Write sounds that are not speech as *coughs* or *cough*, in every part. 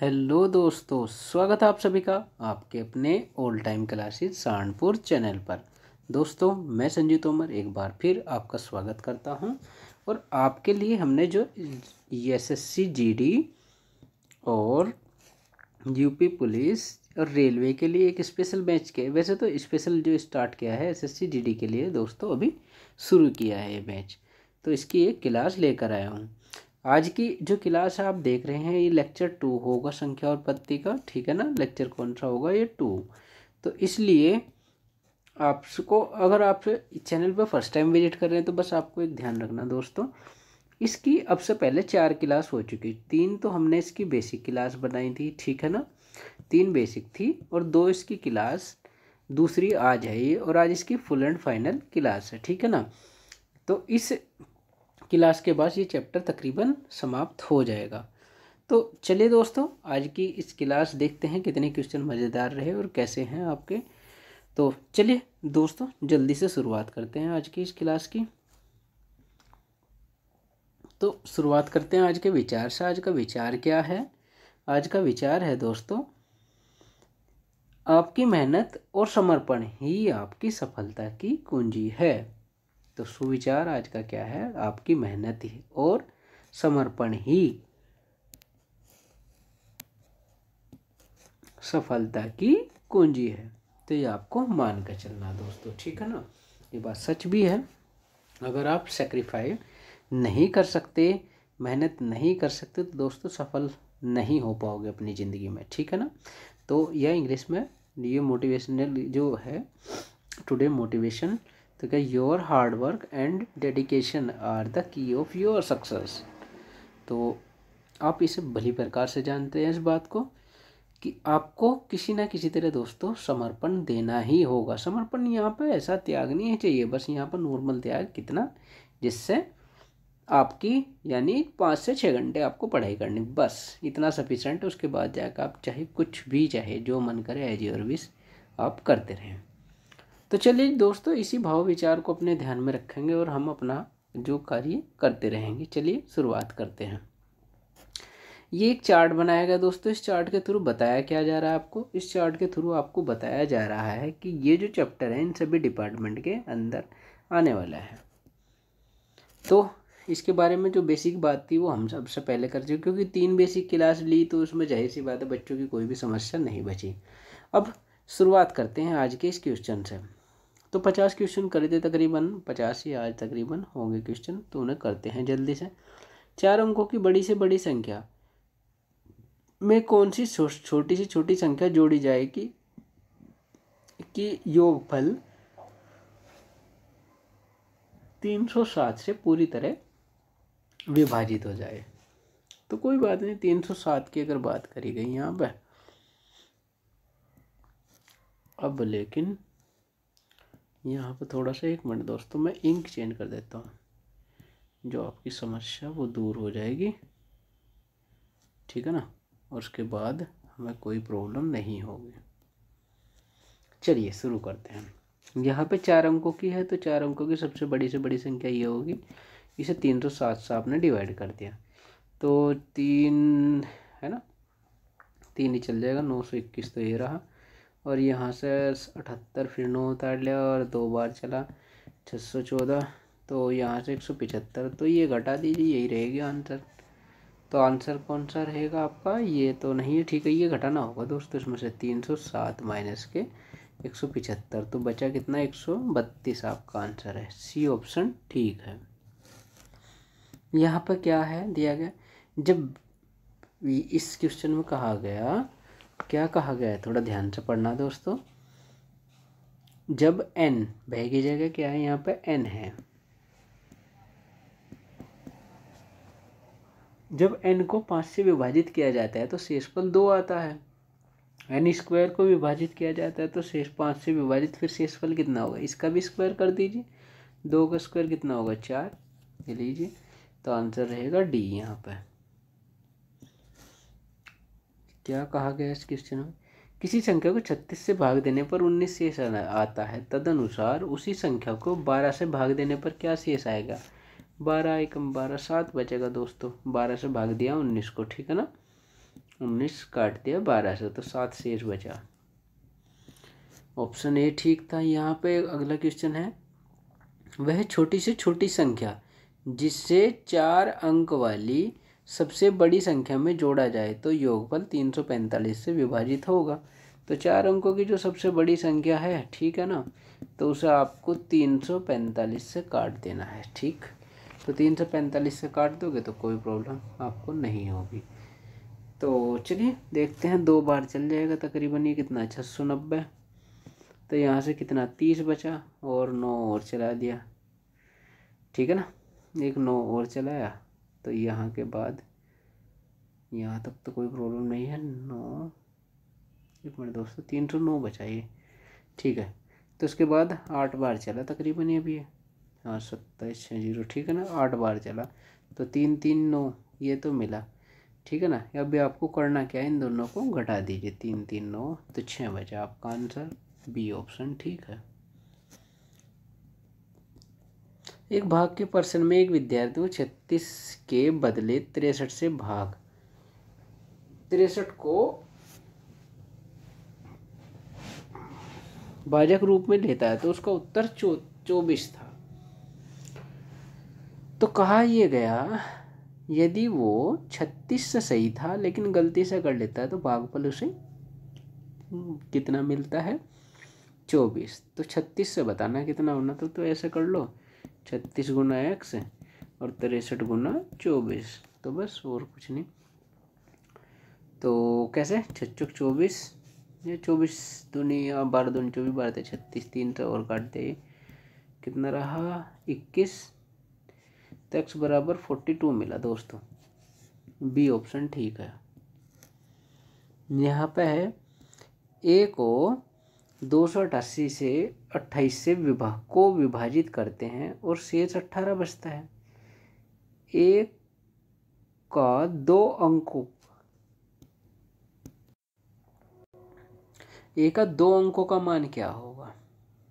Hello दोस्तों स्वागत है आप सभी का आपके अपने all time classes Saharanpur channel पर दोस्तों मैं संजीव तोमर एक बार फिर आपका स्वागत करता हूं और आपके लिए हमने जो एसएससी e जीडी और यूपी पुलिस और रेलवे के लिए एक स्पेशल बैच के वैसे तो स्पेशल जो स्टार्ट किया है एसएससी जीडी के लिए दोस्तों अभी शुरू किया है ये बैच तो इसकी एक क्लास लेकर आया हूँ आज की जो क्लास आप देख रहे हैं ये लेक्चर टू होगा संख्या और पत्ती का ठीक है ना लेक्चर कौन सा होगा ये टू तो इसलिए आपको अगर आप चैनल पर फर्स्ट टाइम विजिट कर रहे हैं तो बस आपको एक ध्यान रखना दोस्तों इसकी अब से पहले चार क्लास हो चुकी तीन तो हमने इसकी बेसिक क्लास बनाई थी ठीक है ना तीन बेसिक थी और दो इसकी क्लास दूसरी आज है ये और आज इसकी फुल एंड फाइनल क्लास है ठीक है ना तो इस क्लास के बाद ये चैप्टर तकरीबन समाप्त हो जाएगा तो चलिए दोस्तों आज की इस क्लास देखते हैं कितने क्वेश्चन मज़ेदार रहे और कैसे हैं आपके तो चलिए दोस्तों जल्दी से शुरुआत करते हैं आज की इस क्लास की तो शुरुआत करते हैं आज के विचार से आज का विचार क्या है आज का विचार है दोस्तों आपकी मेहनत और समर्पण ही आपकी सफलता की कुंजी है तो सुविचार आज का क्या है आपकी मेहनत ही और समर्पण ही सफलता की कुंजी है तो ये आपको मान कर चलना दोस्तों ठीक है ना ये बात सच भी है अगर आप सेक्रीफाई नहीं कर सकते मेहनत नहीं कर सकते तो दोस्तों सफल नहीं हो पाओगे अपनी ज़िंदगी में ठीक है ना तो यह इंग्लिश में ये मोटिवेशनल जो है टुडे मोटिवेशन तो क्या your hard work and dedication are the key of your success तो आप इसे भली प्रकार से जानते हैं इस बात को कि आपको किसी ना किसी तरह दोस्तों समर्पण देना ही होगा समर्पण यहाँ पे ऐसा त्याग नहीं है चाहिए बस यहाँ पर नॉर्मल त्याग कितना जिससे आपकी यानी पाँच से छः घंटे आपको पढ़ाई करनी बस इतना सफिशेंट उसके बाद जाकर आप चाहे कुछ भी चाहे जो मन करे एज योर विश आप करते रहें तो चलिए दोस्तों इसी भाव विचार को अपने ध्यान में रखेंगे और हम अपना जो कार्य करते रहेंगे चलिए शुरुआत करते हैं ये एक चार्ट बनाया गया दोस्तों इस चार्ट के थ्रू बताया क्या जा रहा है आपको इस चार्ट के थ्रू आपको बताया जा रहा है कि ये जो चैप्टर है इन सभी डिपार्टमेंट के अंदर आने वाला है तो इसके बारे में जो बेसिक बात थी वो हम सबसे पहले कर चुके क्योंकि तीन बेसिक क्लास ली तो उसमें जाहिर सी बात है बच्चों की कोई भी समस्या नहीं बची अब शुरुआत करते हैं आज के इस क्वेश्चन से तो पचास क्वेश्चन करे थे तकरीबन पचास ही आज तकरीबन होंगे क्वेश्चन तो उन्हें करते हैं जल्दी से चार अंकों की बड़ी से बड़ी संख्या में कौन सी छोटी से छोटी संख्या जोड़ी जाएगी कि योगफल तीन सौ सात से पूरी तरह विभाजित हो जाए तो कोई बात नहीं तीन सौ सात की अगर बात करी गई यहाँ पर अब लेकिन यहाँ पर थोड़ा सा एक मिनट दोस्तों तो मैं इंक चेंज कर देता हूँ जो आपकी समस्या वो दूर हो जाएगी ठीक है ना और उसके बाद हमें कोई प्रॉब्लम नहीं होगी चलिए शुरू करते हैं यहाँ पे चार अंकों की है तो चार अंकों की सबसे बड़ी से बड़ी संख्या ये होगी इसे तीन सौ सात से आपने डिवाइड कर दिया तो तीन है ना तीन ही चल जाएगा नौ सौ इक्कीस तो ये रहा और यहाँ से अठहत्तर फिर नौ उतार लिया और दो बार चला छः सौ चौदह तो यहाँ से एक सौ पिचहत्तर तो ये घटा दीजिए यही रहेगा आंसर तो आंसर कौन सा रहेगा आपका ये तो नहीं है ठीक है ये घटाना होगा दोस्तों इसमें से तीन सौ सात माइनस के एक सौ पिचहत्तर तो बचा कितना एक सौ बत्तीस आपका आंसर है सी ऑप्शन ठीक है यहाँ पर क्या है दिया गया जब इस क्वेश्चन में कहा गया क्या कहा गया है थोड़ा ध्यान से पढ़ना दोस्तों जब एन बह की जगह क्या है यहाँ पे एन है जब एन को पाँच से विभाजित किया जाता है तो शेषफल दो आता है एन स्क्वायर को विभाजित किया जाता है तो शेष पाँच से विभाजित फिर शेषफल कितना होगा इसका भी स्क्वायर कर दीजिए दो का स्क्वायर कितना होगा चार ले लीजिए तो आंसर रहेगा डी यहाँ पर क्या कहा गया इस क्वेश्चन में किसी संख्या को छत्तीस से भाग देने पर उन्नीस शेष आता है तदनुसार उसी संख्या को बारह से भाग देने पर क्या शेष आएगा बारह एकम बारह सात बचेगा दोस्तों बारह से भाग दिया उन्नीस को ठीक है ना उन्नीस काट दिया बारह से तो सात शेष बचा ऑप्शन ए ठीक था यहाँ पे अगला क्वेश्चन है वह छोटी से छोटी संख्या जिससे चार अंक वाली सबसे बड़ी संख्या में जोड़ा जाए तो योगफल 345 से विभाजित होगा तो चार अंकों की जो सबसे बड़ी संख्या है ठीक है ना तो उसे आपको 345 से काट देना है ठीक तो 345 से काट दोगे तो कोई प्रॉब्लम आपको नहीं होगी तो चलिए देखते हैं दो बार चल जाएगा तकरीबन ये कितना छः अच्छा, सौ नब्बे तो यहाँ से कितना तीस बचा और नौ और चला दिया ठीक है ना एक नौ और चलाया तो यहाँ के बाद यहाँ तक तो कोई प्रॉब्लम नहीं है नौ एक मिनट दोस्तों तीन सौ तो नौ बचाइए ठीक है तो उसके बाद आठ बार चला तकरीबन ये भी है हाँ सत्ताईस छः जीरो ठीक है ना आठ बार चला तो तीन तीन नौ ये तो मिला ठीक है ना अभी आपको करना क्या है इन दोनों को घटा दीजिए तीन तीन नौ तो छः बचा आपका आंसर बी ऑप्शन ठीक है एक भाग के प्रश्न में एक विद्यार्थी को छत्तीस के बदले तिरसठ से भाग तिरसठ को भाजक रूप में लेता है तो उसका उत्तर चौ चौबीस था तो कहा यह गया यदि वो छत्तीस से सही था लेकिन गलती से कर लेता है तो भागफल उसे कितना मिलता है चौबीस तो छत्तीस से बताना कितना होना था तो ऐसा कर लो छत्तीस गुना एक्स और तिरसठ गुना चौबीस तो बस और कुछ नहीं तो कैसे छचुक चौबीस ये चौबीस दूनी बारह दूनी चौबीस बारह थे छत्तीस तीन सौ और काट दे कितना रहा इक्कीस तो एक्स बराबर फोर्टी टू मिला दोस्तों बी ऑप्शन ठीक है यहाँ पे है ए को दो सौ अट्ठासी से अट्ठाईस से विभाग को विभाजित करते हैं और शेष अट्ठारह बचता है एक का दो अंकों एक का दो अंकों का मान क्या होगा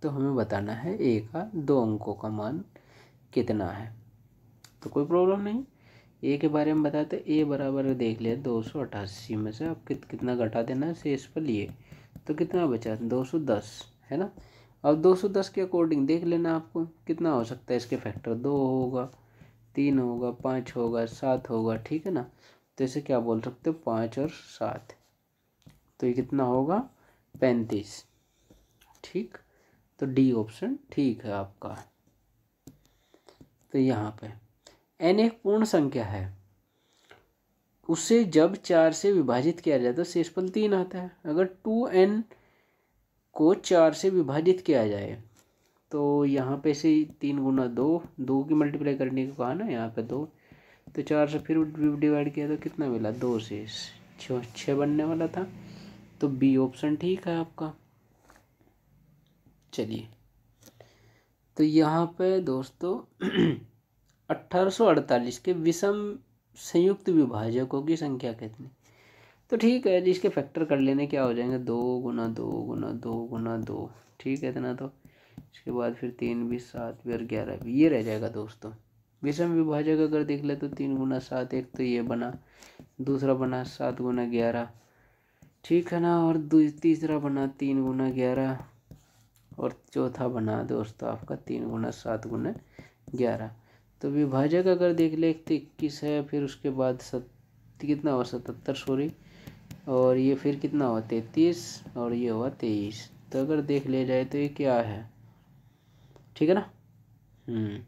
तो हमें बताना है एक का दो अंकों का मान कितना है तो कोई प्रॉब्लम नहीं ए के बारे में बताते ए बराबर देख लिया दो सौ अट्ठासी में से आप कित, कितना घटा देना है शेष पर लिए तो कितना बचा दो सौ दस है ना अब दो सौ दस के अकॉर्डिंग देख लेना आपको कितना हो सकता है इसके फैक्टर दो होगा तीन होगा पाँच होगा सात होगा ठीक है ना तो इसे क्या बोल सकते हो पाँच और सात तो ये कितना होगा पैंतीस ठीक तो डी ऑप्शन ठीक है आपका तो यहाँ पे एन एक पूर्ण संख्या है उसे जब चार से विभाजित किया जाए तो शेषफल तीन आता है अगर टू एन को चार से विभाजित किया जाए तो यहाँ पे से तीन गुना दो दो की मल्टीप्लाई करने को कहा ना यहाँ पे दो तो चार से फिर डिवाइड किया तो कितना मिला दो से छः बनने वाला था तो बी ऑप्शन ठीक है आपका चलिए तो यहाँ पे दोस्तों *clears throat* अट्ठारह सौ अड़तालीस के विषम संयुक्त विभाजकों की संख्या कितनी तो ठीक है जी इसके फैक्टर कर लेने क्या हो जाएंगे दो गुना दो गुना दो गुना दो ठीक है इतना तो इसके बाद फिर तीन भी सात भी और ग्यारह भी ये रह जाएगा दोस्तों विषम विभाजक अगर देख ले तो तीन गुना सात एक तो ये बना दूसरा बना सात गुना ग्यारह ठीक है ना और तीसरा बना तीन गुना ग्यारह और चौथा बना दोस्तों आपका तीन गुना सात गुना ग्यारह तो विभाजक अगर देख ले तो इक्कीस है फिर उसके बाद सत कितना हुआ सतहत्तर सॉरी और ये फिर कितना हुआ तैतीस और ये हुआ तेईस तो अगर देख लिया जाए तो ये क्या है ठीक है ना हम्म।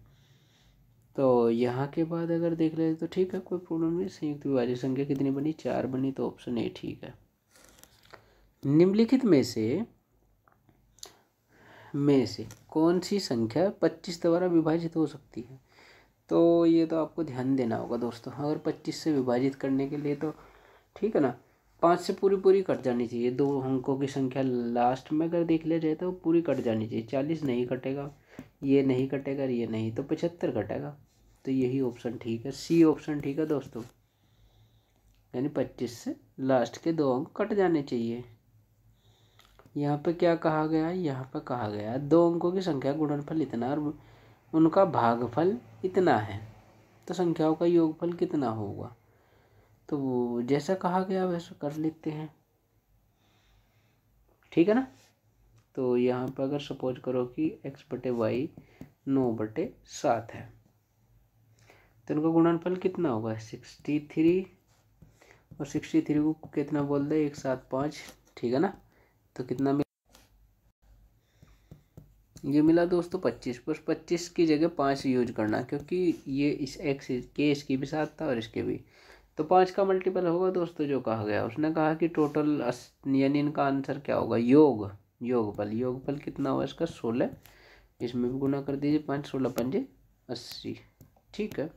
तो यहाँ के बाद अगर देख ले तो ठीक है कोई प्रॉब्लम नहीं संयुक्त विभाजक संख्या कितनी बनी चार बनी तो ऑप्शन ए ठीक है निम्नलिखित में से में से कौन सी संख्या पच्चीस द्वारा विभाजित हो सकती है तो ये तो आपको ध्यान देना होगा दोस्तों अगर पच्चीस से विभाजित करने के लिए तो ठीक है ना पाँच से पूरी पूरी कट जानी चाहिए दो अंकों की संख्या लास्ट में अगर देख लिया जाए तो पूरी कट जानी चाहिए चालीस नहीं कटेगा ये नहीं कटेगा ये नहीं तो पचहत्तर कटेगा तो यही ऑप्शन ठीक है सी ऑप्शन ठीक है दोस्तों यानी पच्चीस से लास्ट के दो अंक कट जाने चाहिए यहाँ पे क्या कहा गया यहाँ पे कहा गया दो अंकों की संख्या गुणनफल इतना और उनका भागफल इतना है तो संख्याओं का योगफल कितना होगा तो जैसा कहा गया वैसा कर लेते हैं ठीक है ना तो यहाँ पर अगर सपोज करो कि एक्स बटे वाई नौ बटे सात है तो इनका गुणनफल कितना होगा सिक्सटी थ्री और सिक्सटी थ्री को कितना बोल दें एक सात पाँच ठीक है ना तो कितना ये मिला दोस्तों पच्चीस पर पच्चीस की जगह पाँच यूज करना क्योंकि ये इस एक्स के इसकी भी साथ था और इसके भी तो पाँच का मल्टीपल होगा दोस्तों जो कहा गया उसने कहा कि टोटल यानी इनका आंसर क्या होगा योग योगफल योगफल कितना होगा इसका सोलह इसमें भी गुना कर दीजिए पाँच सोलह पंजे अस्सी ठीक है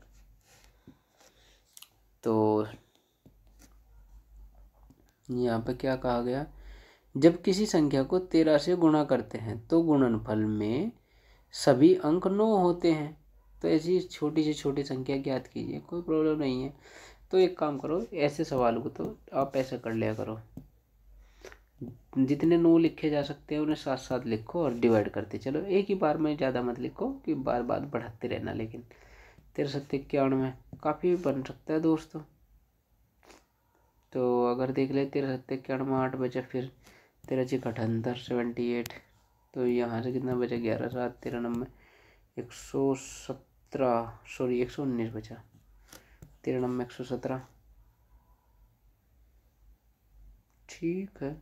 तो यहाँ पर क्या कहा गया जब किसी संख्या को तेरह से गुणा करते हैं तो गुणनफल में सभी अंक नौ होते हैं तो ऐसी छोटी से छोटी संख्या ज्ञात कीजिए कोई प्रॉब्लम नहीं है तो एक काम करो ऐसे सवाल को तो आप ऐसा कर लिया करो जितने नौ लिखे जा सकते हैं उन्हें साथ साथ लिखो और डिवाइड करते चलो एक ही बार में ज़्यादा मत लिखो कि बार बार बढ़ाते रहना लेकिन तेरह सत्य इक्यानवे काफ़ी बन सकता है दोस्तों तो अगर देख ले तेरह सत्य इक्यानवे आठ बजे फिर तेरह छः अठहत्तर सेवेंटी एट तो यहाँ से कितना बचा ग्यारह सात तेरह नंबर एक सौ सत्रह सॉरी एक सौ उन्नीस बचा तेरह नंबर एक सौ सत्रह ठीक है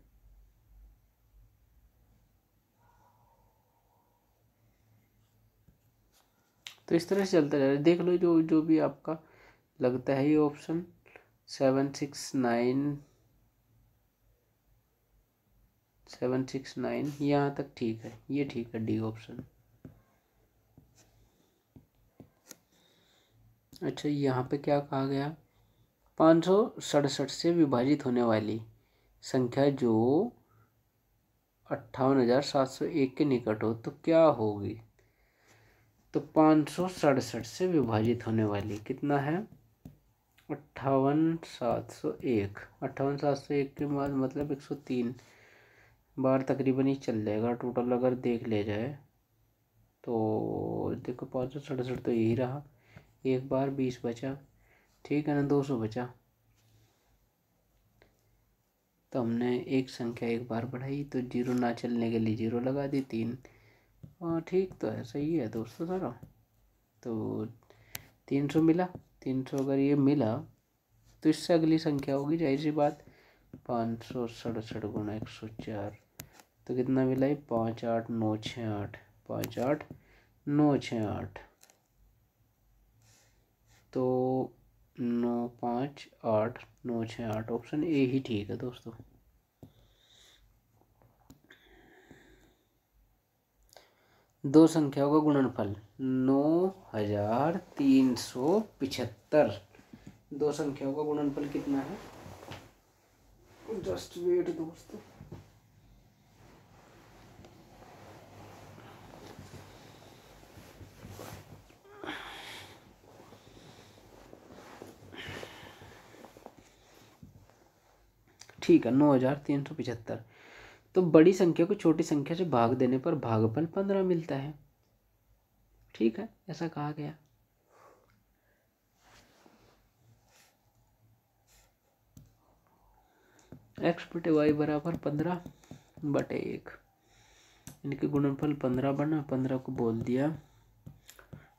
तो इस तरह से चलता जा रहा है देख लो जो जो भी आपका लगता है ये option seven six nine seven six nine यहाँ तक ठीक है ये ठीक है डी ऑप्शन अच्छा यहाँ पे क्या कहा गया पाँच सौ सड़सठ से विभाजित होने वाली संख्या जो अट्ठावन हज़ार सात सौ एक के निकट हो तो क्या होगी तो पाँच सौ सड़सठ से विभाजित होने वाली कितना है अट्ठावन सात सौ एक अट्ठावन सात सौ एक के बाद मतलब एक सौ तीन बाहर तकरीबन ही चल जाएगा टोटल अगर देख लिया जाए तो देखो पाँच सौ सड़सठ तो यही रहा एक बार बीस बचा ठीक है ना दो सौ बचा तो हमने एक संख्या एक बार बढ़ाई तो जीरो ना चलने के लिए जीरो लगा दी तीन हाँ ठीक तो है सही है दोस्तों सारा तो तीन सौ मिला तीन सौ अगर ये मिला तो इससे अगली संख्या होगी जाहिर सी बात पाँच सौ सड़सठ गुना एक सौ चार तो कितना मिला है पाँच आठ नौ छः आठ पाँच आठ नौ छः आठ तो नौ पाँच आठ नौ छः आठ ऑप्शन ए ही ठीक है दोस्तों दो संख्याओं का गुणनफल नौ हजार तीन सौ पिछहत्तर दो संख्याओं का गुणनफल कितना है जस्ट वेट दोस्तों ठीक है नौ हज़ार तीन सौ पिछहत्तर तो बड़ी संख्या को छोटी संख्या से भाग देने पर भागफल पंद्रह मिलता है ठीक है ऐसा कहा गया एक्स बटे वाई बराबर पंद्रह बटे एक इनके गुणनफल पंद्रह बना पंद्रह को बोल दिया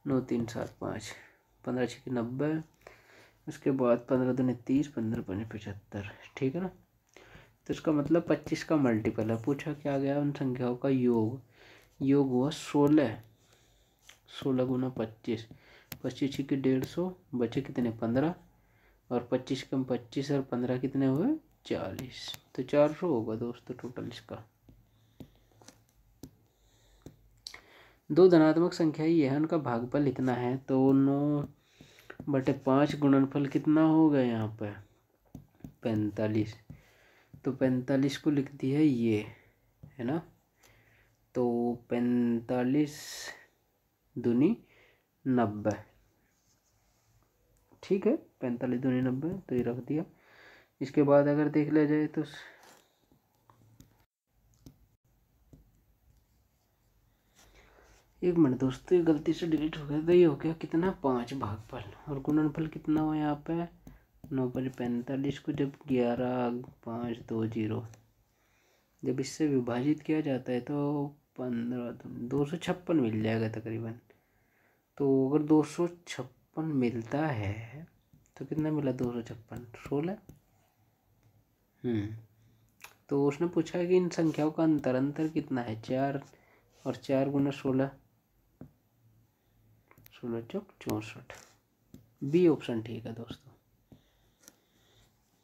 नौ तीन सात पाँच पंद्रह छः नब्बे उसके बाद पंद्रह दो तीस पंद्रह पंच पचहत्तर ठीक है ना तो इसका मतलब पच्चीस का मल्टीपल है पूछा क्या गया उन संख्याओं का योग योग हुआ सोलह सोलह गुना पच्चीस पच्चीस की डेढ़ सौ बचे कितने पंद्रह और पच्चीस कम पच्चीस और पंद्रह कितने हुए चालीस तो चार सौ होगा दोस्तों टोटल इसका दो धनात्मक संख्या ये है उनका भागफल लिखना है तो नौ बटे पाँच गुणनफल कितना होगा यहाँ पर पैंतालीस तो पैंतालीस को लिख दिया है ये है ना तो पैंतालीस दूनी नब्बे ठीक है पैंतालीस दूनी नब्बे तो ये रख दिया इसके बाद अगर देख लिया जाए तो एक मिनट दोस्तों ये गलती से डिलीट हो गया तो ये हो गया कितना पाँच भागफल और गुणनफल कितना हुआ यहाँ पे नौ पैंतालीस को जब ग्यारह पाँच दो जीरो जब इससे विभाजित किया जाता है तो पंद्रह तो दो सौ छप्पन मिल जाएगा तकरीबन तो अगर दो सौ छप्पन मिलता है तो कितना मिला दो सौ छप्पन सोलह हम्म। तो उसने पूछा कि इन संख्याओं का अंतर अंतर कितना है चार और चार गुना सोलह सोलह चौक चौंसठ बी ऑप्शन ठीक है दोस्तों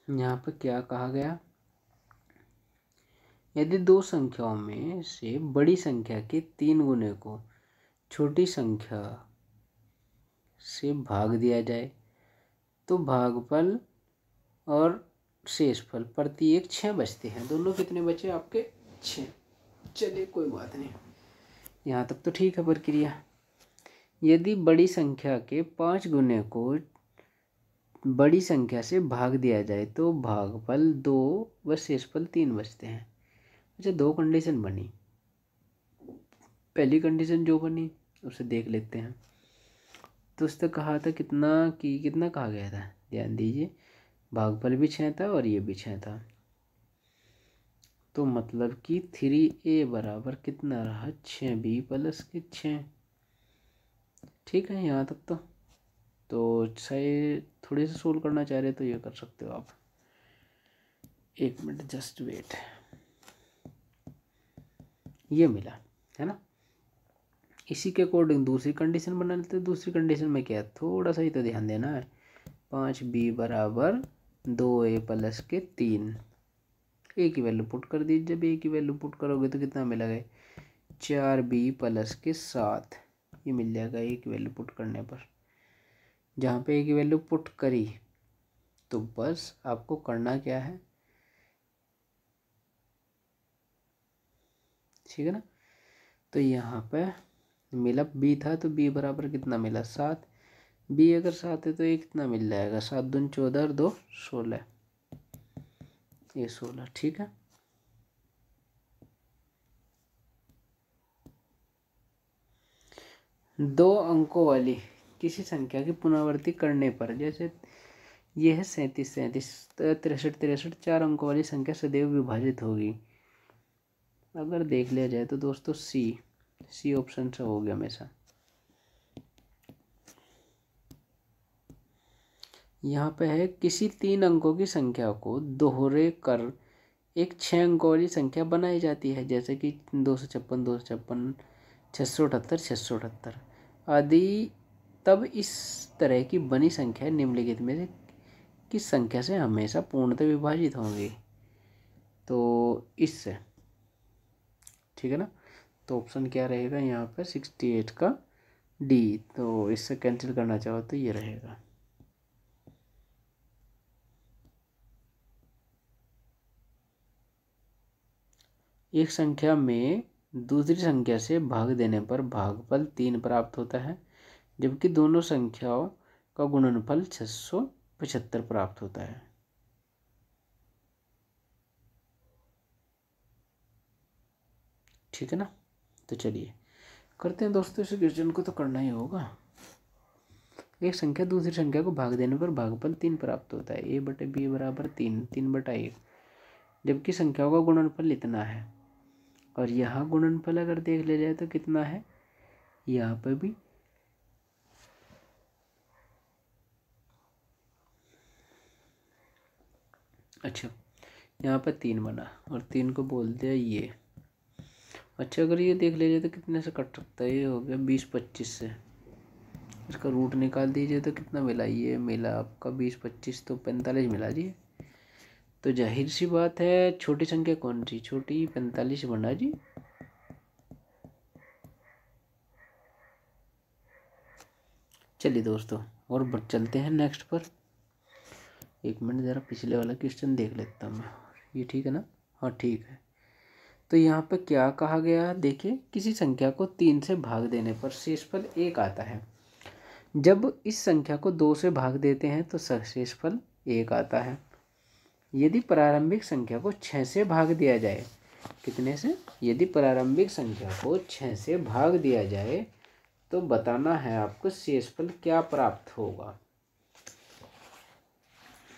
यहाँ पर क्या कहा गया यदि दो संख्याओं में से बड़ी संख्या के तीन गुने को छोटी संख्या से भाग दिया जाए तो भागफल और शेषफल एक छः बचते हैं दोनों कितने बचे आपके छः चलिए कोई बात नहीं यहाँ तक तो ठीक है प्रक्रिया यदि बड़ी संख्या के पाँच गुने को बड़ी संख्या से भाग दिया जाए तो भागफल दो व शेषफल तीन बचते हैं अच्छा दो कंडीशन बनी पहली कंडीशन जो बनी उसे देख लेते हैं तो उसने कहा था कितना कि कितना कहा गया था ध्यान दीजिए भागफल भी छः था और ये भी छः था तो मतलब कि थ्री ए बराबर कितना रहा छः बी प्लस के छः ठीक है यहाँ तक तो तो चाहे थोड़े से सोल्व करना चाह रहे तो ये कर सकते हो आप एक मिनट जस्ट वेट ये मिला है ना इसी के अकॉर्डिंग दूसरी कंडीशन बना लेते दूसरी कंडीशन में क्या है थोड़ा सा ही तो ध्यान देना है पाँच बी बराबर दो ए प्लस के तीन ए की वैल्यू पुट कर दीजिए जब ए की वैल्यू पुट करोगे तो कितना गया चार बी प्लस के सात ये मिल जाएगा ए की वैल्यू पुट करने पर जहाँ पे एक वैल्यू पुट करी तो बस आपको करना क्या है ठीक है ना तो यहाँ पे मिला बी था तो बी बराबर कितना मिला सात बी अगर सात है तो एक कितना मिल जाएगा सात दून चौदह और दो सोलह ये सोलह ठीक है दो अंकों वाली किसी संख्या की पुनरावृत्ति करने पर जैसे यह है सैंतीस सैंतीस तिरसठ तिरसठ चार अंकों वाली संख्या सदैव विभाजित होगी अगर देख लिया जाए तो दोस्तों सी सी ऑप्शन से हो गया हमेशा यहाँ पे है किसी तीन अंकों की संख्या को दोहरे कर एक छः अंकों वाली संख्या बनाई जाती है जैसे कि दो सौ छप्पन दो सौ छप्पन छः सौ अठहत्तर छः सौ अठहत्तर आदि तब इस तरह की बनी संख्या निम्नलिखित में से किस संख्या से हमेशा पूर्णतः विभाजित होंगी तो इससे ठीक है ना तो ऑप्शन क्या रहेगा यहाँ पर सिक्सटी एट का डी तो इससे कैंसिल करना चाहो तो ये रहेगा एक संख्या में दूसरी संख्या से भाग देने पर भागफल तीन प्राप्त होता है जबकि दोनों संख्याओं का गुणनफल 675 प्राप्त होता है ठीक है ना तो चलिए करते हैं दोस्तों इस क्वेश्चन को तो करना ही होगा एक संख्या दूसरी संख्या को भाग देने पर भागफल तीन प्राप्त होता है ए बटे बी बराबर तीन तीन बटा एक जबकि संख्याओं का गुणनफल इतना है और यहाँ गुणनफल अगर देख लिया जाए तो कितना है यहाँ पर भी अच्छा यहाँ पर तीन बना और तीन को बोल दिया ये अच्छा अगर ये देख लीजिए तो कितने से कट सकता है ये हो गया बीस पच्चीस से इसका रूट निकाल दीजिए तो कितना मिला ये मिला आपका बीस पच्चीस तो पैंतालीस मिला जी तो जाहिर सी बात है छोटी संख्या कौन सी छोटी पैंतालीस बना जी चलिए दोस्तों और चलते हैं नेक्स्ट पर एक मिनट ज़रा पिछले वाला क्वेश्चन देख लेता हूँ मैं ये ठीक है ना हाँ ठीक है तो यहाँ पर क्या कहा गया देखिए किसी संख्या को तीन से भाग देने पर शेष फल एक आता है जब इस संख्या को दो से भाग देते हैं तो शेष फल एक आता है यदि प्रारंभिक संख्या को छः से भाग दिया जाए कितने से यदि प्रारंभिक संख्या को छः से भाग दिया जाए तो बताना है आपको शेषफल क्या प्राप्त होगा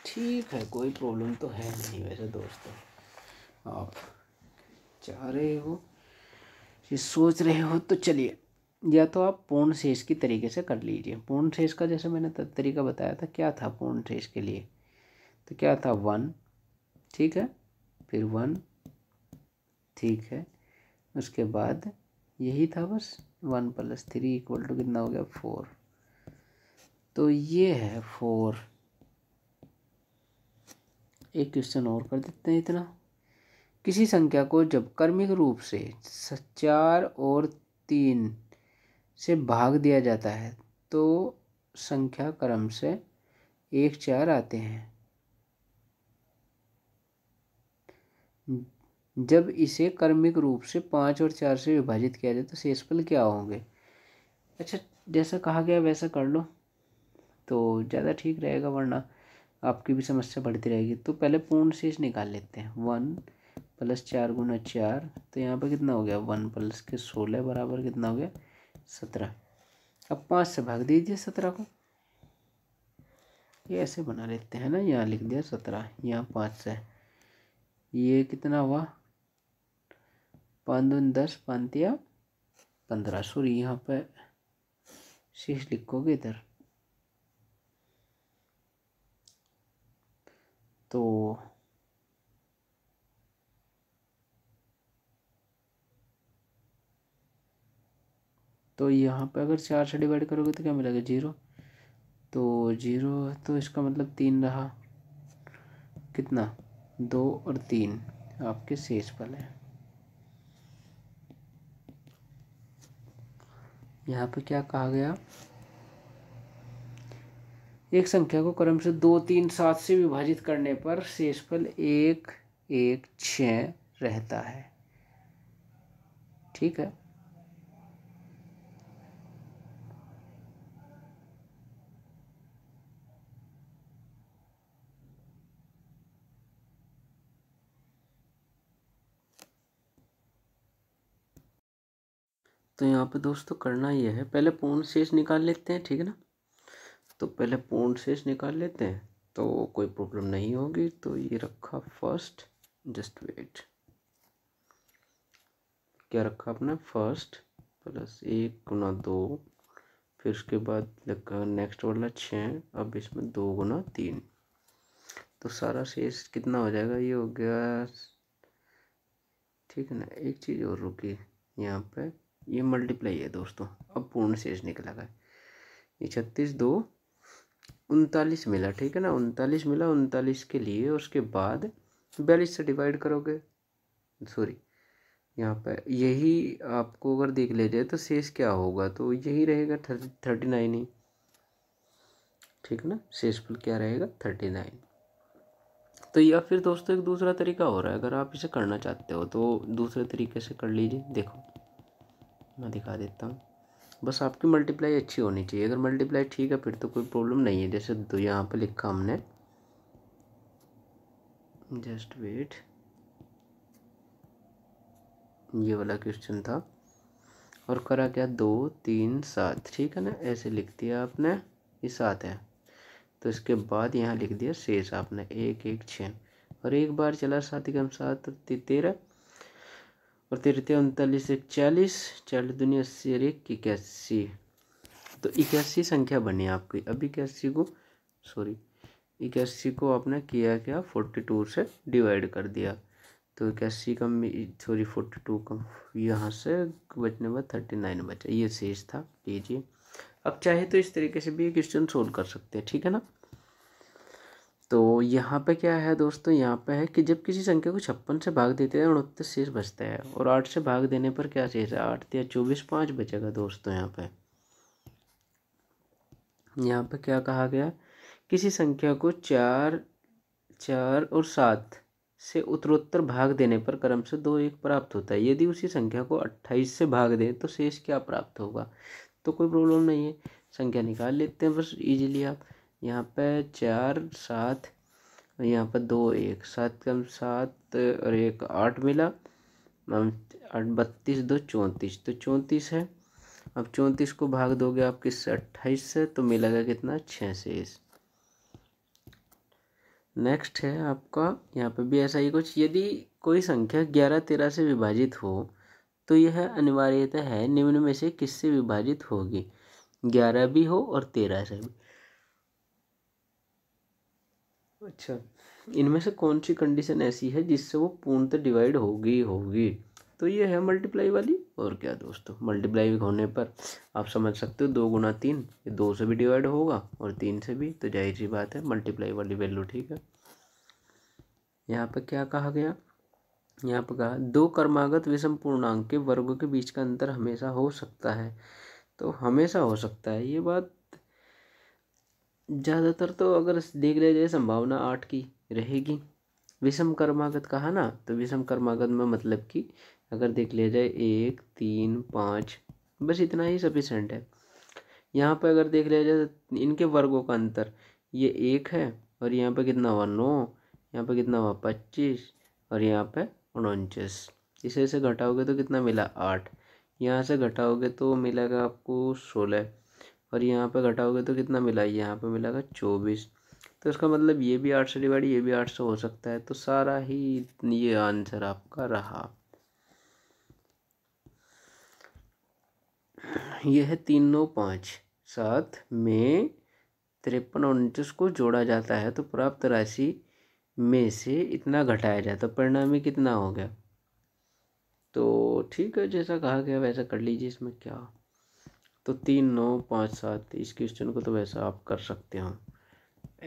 ठीक है कोई प्रॉब्लम तो है नहीं वैसे दोस्तों आप चाह रहे हो ये सोच रहे हो तो चलिए या तो आप पूर्ण शेष की तरीके से कर लीजिए पूर्ण शेष का जैसे मैंने तरीका बताया था क्या था पूर्ण शेष के लिए तो क्या था वन ठीक है फिर वन ठीक है उसके बाद यही था बस one plus three equal to कितना हो गया फोर तो ये है फोर एक क्वेश्चन और कर देते हैं इतना किसी संख्या को जब कर्मिक रूप से चार और तीन से भाग दिया जाता है तो संख्या क्रम से एक चार आते हैं जब इसे कर्मिक रूप से पाँच और चार से विभाजित किया जाए तो शेषफल क्या होंगे अच्छा जैसा कहा गया वैसा कर लो तो ज़्यादा ठीक रहेगा वरना आपकी भी समस्या बढ़ती रहेगी तो पहले पूर्ण शेष निकाल लेते हैं वन प्लस चार गुना चार तो यहाँ पर कितना हो गया वन प्लस के सोलह बराबर कितना हो गया सत्रह अब पाँच से भाग दीजिए सत्रह को ये ऐसे बना लेते हैं ना यहाँ लिख दिया सत्रह यहाँ पाँच से ये कितना हुआ पाँच दून दस पाँच दिया पंद्रह सॉरी यहाँ पर शेष लिखोगे इधर तो तो यहाँ पे अगर चार से डिवाइड करोगे तो क्या मिलेगा जीरो तो जीरो तो इसका मतलब तीन रहा कितना दो और तीन आपके शेष पल हैं यहाँ पे क्या कहा गया एक संख्या को क्रम से दो तीन सात से विभाजित करने पर शेषफल एक एक छ रहता है ठीक है तो यहाँ पे दोस्तों करना यह है पहले पूर्ण शेष निकाल लेते हैं ठीक है ना तो पहले पूर्ण शेष निकाल लेते हैं तो कोई प्रॉब्लम नहीं होगी तो ये रखा फर्स्ट जस्ट वेट क्या रखा आपने फर्स्ट प्लस एक गुना दो फिर उसके बाद लगा नेक्स्ट वाला छः अब इसमें दो गुना तीन तो सारा शेष कितना हो जाएगा ये हो गया ठीक है ना एक चीज़ और रुकी यहाँ पे ये मल्टीप्लाई है दोस्तों अब पूर्ण शेष निकला गया ये छत्तीस दो उनतालीस मिला ठीक है ना उनतालीस मिला उनतालीस के लिए उसके बाद बयालीस से डिवाइड करोगे सॉरी यहाँ पर यही आपको अगर देख ले जाए तो शेष क्या होगा तो यही रहेगा थर्टी थर्टी नाइन ही ठीक है ना शेष फल क्या रहेगा थर्टी नाइन तो या फिर दोस्तों एक दूसरा तरीका हो रहा है अगर आप इसे करना चाहते हो तो दूसरे तरीके से कर लीजिए देखो मैं दिखा देता हूँ बस आपकी मल्टीप्लाई अच्छी होनी चाहिए अगर मल्टीप्लाई ठीक है फिर तो कोई प्रॉब्लम नहीं है जैसे दो यहाँ पर लिखा हमने जस्ट वेट ये वाला क्वेश्चन था और करा क्या दो तीन सात ठीक है ना ऐसे लिख दिया आपने ये सात है तो इसके बाद यहाँ लिख दिया शेष आपने एक एक छः और एक बार चला सात हम सात तो तेरह तिरते उनतालीस एक चालीस चालीस दुनिया अस्सी और एक इक्यासी तो इक्यासी संख्या बनी आपकी अभी इक्यासी को सॉरी इक्यासी को आपने किया क्या फोर्टी टू से डिवाइड कर दिया तो इक्यासी कम सॉरी फोर्टी टू कम यहाँ से बचने में थर्टी नाइन बचा ये शेष था लीजिए अब चाहे तो इस तरीके से भी ये क्वेश्चन सोल्व कर सकते हैं ठीक है ना तो यहाँ पे क्या है दोस्तों यहाँ पे है कि जब किसी संख्या को छप्पन से भाग देते हैं उनतीस शेष बचता है और आठ से भाग देने पर क्या शेष है आठ या चौबीस पाँच बचेगा दोस्तों यहाँ पे यहाँ पे क्या कहा गया किसी संख्या को चार चार और सात से उत्तरोत्तर भाग देने पर क्रम से दो एक प्राप्त होता है यदि उसी संख्या को अट्ठाईस से भाग दें तो शेष क्या प्राप्त होगा तो कोई प्रॉब्लम नहीं है संख्या निकाल लेते हैं बस ईजिली आप यहाँ पे चार सात यहाँ पर दो एक सात कम सात और एक आठ मिला आठ बत्तीस दो चौंतीस तो चौंतीस है अब चौंतीस को भाग दोगे आप किस अट्ठाईस से तो मिलेगा कितना छः से इस नेक्स्ट है आपका यहाँ पे भी ऐसा ही कुछ यदि कोई संख्या ग्यारह तेरह से विभाजित हो तो यह अनिवार्यता है निम्न में से किससे विभाजित होगी ग्यारह भी हो और तेरह से भी अच्छा इनमें से कौन सी कंडीशन ऐसी है जिससे वो पूर्णतः डिवाइड होगी होगी तो ये है मल्टीप्लाई वाली और क्या दोस्तों मल्टीप्लाई होने पर आप समझ सकते हो दो गुना तीन ये दो से भी डिवाइड होगा और तीन से भी तो जाहिर सी बात है मल्टीप्लाई वाली वैल्यू ठीक है यहाँ पर क्या कहा गया यहाँ पर कहा दो कर्मागत विषम पूर्णांक के वर्गों के बीच का अंतर हमेशा हो सकता है तो हमेशा हो सकता है ये बात ज़्यादातर तो अगर देख लिया जाए संभावना आठ की रहेगी विषम कर्मागत कहा ना तो विषम कर्मागत में मतलब कि अगर देख लिया जाए एक तीन पाँच बस इतना ही सफिशेंट है यहाँ पर अगर देख लिया जाए इनके वर्गों का अंतर ये एक है और यहाँ पर कितना हुआ नौ यहाँ पर कितना हुआ पच्चीस और यहाँ पर उनचास इसे से घटाओगे तो कितना मिला आठ यहाँ से घटाओगे तो मिलेगा आपको सोलह और यहाँ पर घटाओगे तो कितना मिला यहाँ पर मिलागा चौबीस तो इसका मतलब ये भी आठ सौ डिवाइड ये भी आठ सौ हो सकता है तो सारा ही ये आंसर आपका रहा यह है तीन नौ पाँच सात में तिरपन और उनतीस को जोड़ा जाता है तो प्राप्त राशि में से इतना घटाया जाए तो परिणामी कितना हो गया तो ठीक है जैसा कहा गया वैसा कर लीजिए इसमें क्या तो तीन नौ पाँच सात इस क्वेश्चन को तो वैसा आप कर सकते हो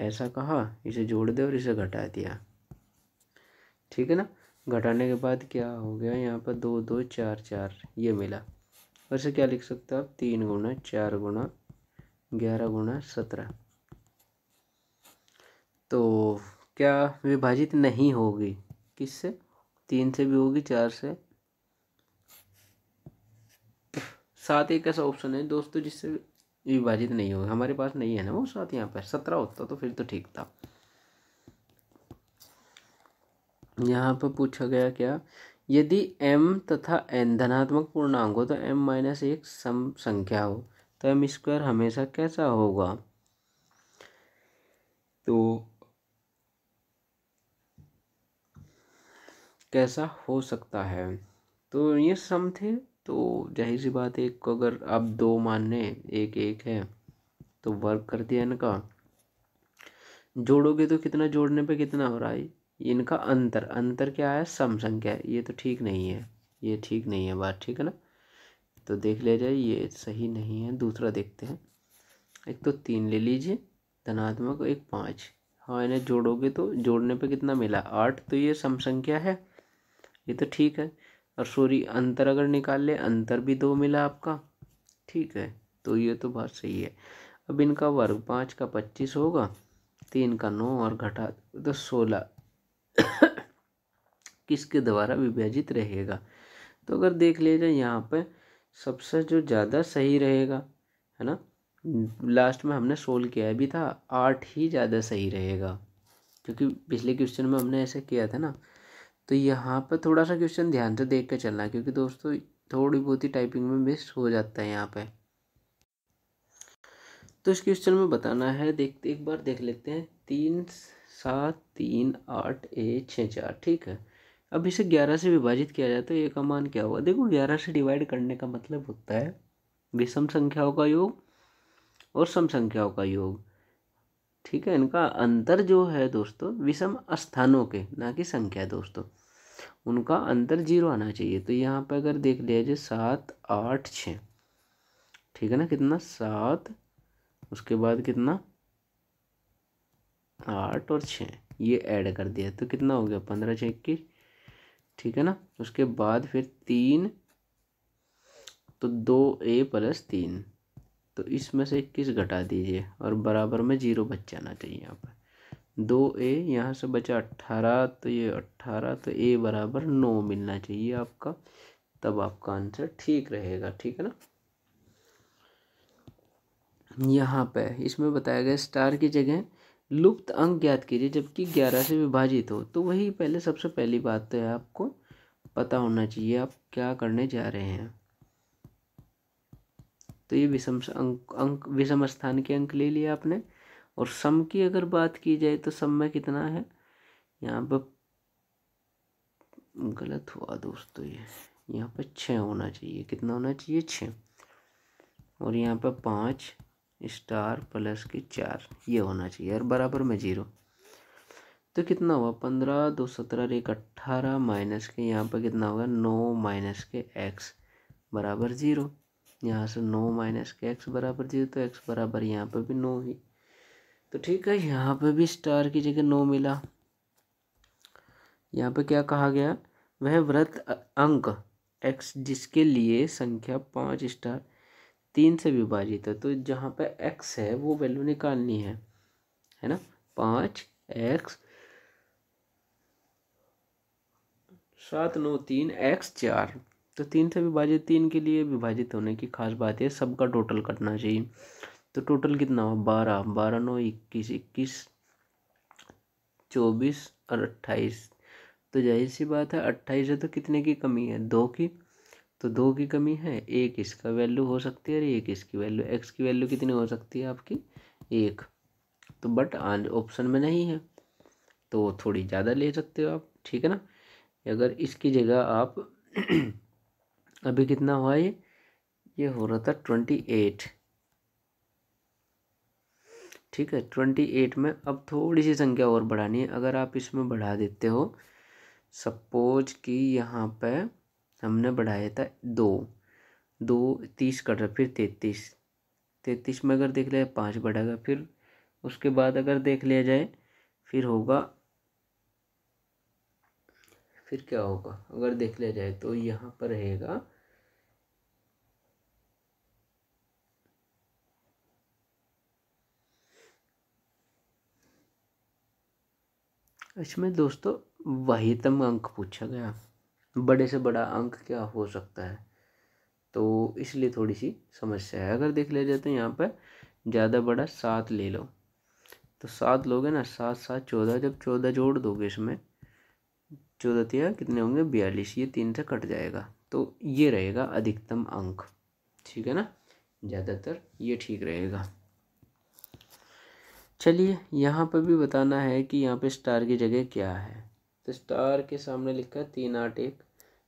ऐसा कहा इसे जोड़ दे और इसे घटा दिया ठीक है ना घटाने के बाद क्या हो गया यहाँ पर दो दो चार चार ये मिला और इसे क्या लिख सकते हो आप तीन गुना चार गुना ग्यारह गुना सत्रह तो क्या विभाजित नहीं होगी किससे तीन से भी होगी चार से सात एक ऐसा ऑप्शन है दोस्तों जिससे विभाजित नहीं होगा हमारे पास नहीं है ना वो सात यहाँ पर सत्रह होता तो फिर तो ठीक था यहाँ पर पूछा गया क्या यदि m तथा n धनात्मक पूर्णांक हो तो m माइनस एक सम संख्या हो तो एम स्क्वायर हमेशा कैसा होगा तो कैसा हो सकता है तो ये सम थे तो जाहिर सी बात है एक को अगर आप दो मानने एक एक है तो वर्क कर दिया इनका जोड़ोगे तो कितना जोड़ने पे कितना हो रहा है इनका अंतर अंतर क्या है सम संख्या है ये तो ठीक नहीं है ये ठीक नहीं है बात ठीक है ना तो देख लिया जाए ये सही नहीं है दूसरा देखते हैं एक तो तीन ले लीजिए धनात्मक एक पाँच हाँ इन्हें जोड़ोगे तो जोड़ने पे कितना मिला आठ तो ये सम संख्या है ये तो ठीक है और सॉरी अंतर अगर निकाल ले अंतर भी दो मिला आपका ठीक है तो ये तो बात सही है अब इनका वर्ग पाँच का पच्चीस होगा तीन का नौ और घटा तो सोलह *coughs* किसके द्वारा विभाजित रहेगा तो अगर देख लिया जाए यहाँ पर सबसे जो ज़्यादा सही रहेगा है ना लास्ट में हमने सोल्व किया भी था आठ ही ज़्यादा सही रहेगा क्योंकि पिछले क्वेश्चन में हमने ऐसा किया था ना तो यहाँ पर थोड़ा सा क्वेश्चन ध्यान से देख कर चलना क्योंकि दोस्तों थोड़ी बहुत ही टाइपिंग में मिस हो जाता है यहाँ पे तो इस क्वेश्चन में बताना है देखते एक बार देख लेते हैं तीन सात तीन आठ ए छः चार ठीक है अब इसे ग्यारह से विभाजित किया जाए तो ये का मान क्या हुआ देखो ग्यारह से डिवाइड करने का मतलब होता है विषम संख्याओं का योग और सम संख्याओं का योग ठीक है इनका अंतर जो है दोस्तों विषम स्थानों के ना कि संख्या दोस्तों उनका अंतर जीरो आना चाहिए तो यहाँ पर अगर देख लिया जाए सात आठ छः ठीक है ना कितना सात उसके बाद कितना आठ और छः ये ऐड कर दिया तो कितना हो गया पंद्रह छः इक्कीस ठीक है ना उसके बाद फिर तीन तो दो ए प्लस तीन तो इसमें से इक्कीस घटा दीजिए और बराबर में जीरो बच जाना चाहिए यहाँ पर दो ए यहाँ से बचा अट्ठारह तो ये अट्ठारह तो ए बराबर नौ मिलना चाहिए आपका तब आपका आंसर ठीक रहेगा ठीक है ना यहाँ पे इसमें बताया गया स्टार की जगह लुप्त अंक ज्ञात कीजिए जबकि ग्यारह से विभाजित हो तो वही पहले सबसे पहली बात तो है आपको पता होना चाहिए आप क्या करने जा रहे हैं तो ये विषम अंक अंक विषम स्थान के अंक ले लिए आपने और सम की अगर बात की जाए तो सम में कितना है यहाँ पर गलत हुआ दोस्तों ये यहाँ पर छः होना चाहिए कितना होना चाहिए छः और यहाँ पर पाँच स्टार प्लस के चार ये होना चाहिए और बराबर में जीरो तो कितना हुआ पंद्रह दो सत्रह एक अट्ठारह माइनस के यहाँ पर कितना होगा नौ माइनस के एक्स बराबर ज़ीरो यहाँ से नौ माइनस के एक्स बराबर जीरो तो एक्स बराबर यहाँ पर भी नौ ही तो ठीक है यहाँ पे भी स्टार की जगह नो मिला यहाँ पे क्या कहा गया वह व्रत अंक एक्स जिसके लिए संख्या पाँच स्टार तीन से विभाजित है तो जहाँ पे एक्स है वो वैल्यू निकालनी है है ना पाँच एक्स सात नौ तीन एक्स चार तो तीन से विभाजित तीन के लिए विभाजित होने की खास बात है सबका टोटल कटना चाहिए तो टोटल कितना हुआ बारह बारह नौ इक्कीस इक्कीस चौबीस और अट्ठाईस तो जाहिर सी बात है अट्ठाईस है तो कितने की कमी है दो की तो दो की कमी है एक इसका वैल्यू हो सकती है और एक इसकी वैल्यू एक्स की वैल्यू कितनी हो सकती है आपकी एक तो बट आज ऑप्शन में नहीं है तो थोड़ी ज़्यादा ले सकते हो आप ठीक है ना अगर इसकी जगह आप *clears throat* अभी कितना हुआ ये ये हो रहा था ट्वेंटी एट ठीक है ट्वेंटी एट में अब थोड़ी सी संख्या और बढ़ानी है अगर आप इसमें बढ़ा देते हो सपोज कि यहाँ पे हमने बढ़ाया था दो दो तीस कट रहा फिर तैतीस तैतीस में अगर देख लिया पाँच बढ़ेगा फिर उसके बाद अगर देख लिया जाए फिर होगा फिर क्या होगा अगर देख लिया जाए तो यहाँ पर रहेगा इसमें दोस्तों वाहितम तो अंक पूछा गया बड़े से बड़ा अंक क्या हो सकता है तो इसलिए थोड़ी सी समस्या है अगर देख लिया जाए तो यहाँ पर ज़्यादा बड़ा सात ले लो तो सात लोगे ना सात सात चौदह जब चौदह जोड़ दोगे इसमें चौदह तिया हाँ, कितने होंगे बयालीस ये तीन से कट जाएगा तो ये रहेगा अधिकतम अंक ठीक है ना ज़्यादातर ये ठीक रहेगा चलिए यहाँ पर भी बताना है कि यहाँ पे स्टार की जगह क्या है तो स्टार के सामने लिखा है तीन आठ एक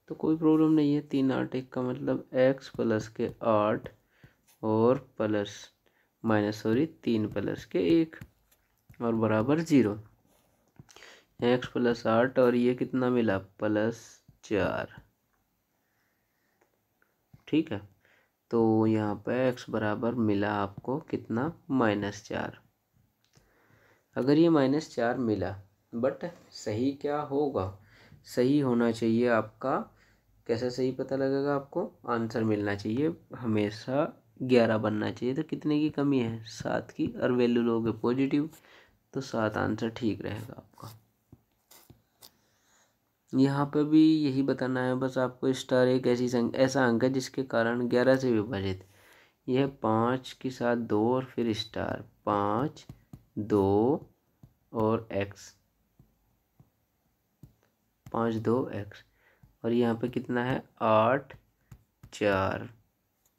तो कोई प्रॉब्लम नहीं है तीन आठ एक का मतलब एक्स प्लस के आठ और प्लस माइनस सॉरी तीन प्लस के एक और बराबर ज़ीरो एक्स प्लस आठ और ये कितना मिला प्लस चार ठीक है तो यहाँ पे एक्स बराबर मिला आपको कितना माइनस चार अगर ये माइनस चार मिला बट सही क्या होगा सही होना चाहिए आपका कैसा सही पता लगेगा आपको आंसर मिलना चाहिए हमेशा ग्यारह बनना चाहिए तो कितने की कमी है सात की और वैल्यू लोगे पॉजिटिव तो सात आंसर ठीक रहेगा आपका यहाँ पे भी यही बताना है बस आपको स्टार एक ऐसी संग ऐसा अंक है जिसके कारण ग्यारह से विभाजित यह पाँच के साथ दो और फिर स्टार पाँच दो और एक्स पाँच दो एक्स और यहाँ पे कितना है आठ चार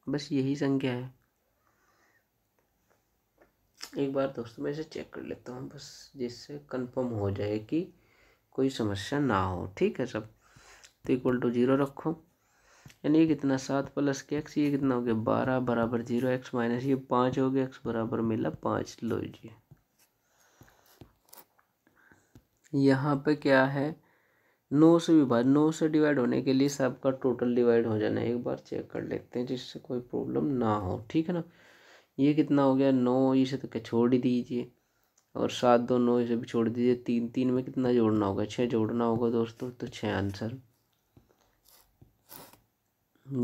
बस यही संख्या है एक बार दोस्तों मैं इसे चेक कर लेता हूँ बस जिससे कंफर्म हो जाए कि कोई समस्या ना हो ठीक है सब तो इक्वल टू जीरो रखो यानी ये कितना सात प्लस के एक्स ये कितना हो गया बारह बराबर जीरो एक्स माइनस ये पाँच हो गया एक्स बराबर मिला पाँच लो जी यहाँ पे क्या है नौ से विभाज नौ से डिवाइड होने के लिए सबका टोटल डिवाइड हो जाना है एक बार चेक कर लेते हैं जिससे कोई प्रॉब्लम ना हो ठीक है ना ये कितना हो गया नौ इसे तो छोड़ ही दीजिए और सात दो नौ इसे भी छोड़ दीजिए तीन तीन में कितना जोड़ना होगा छः जोड़ना होगा दोस्तों तो छः आंसर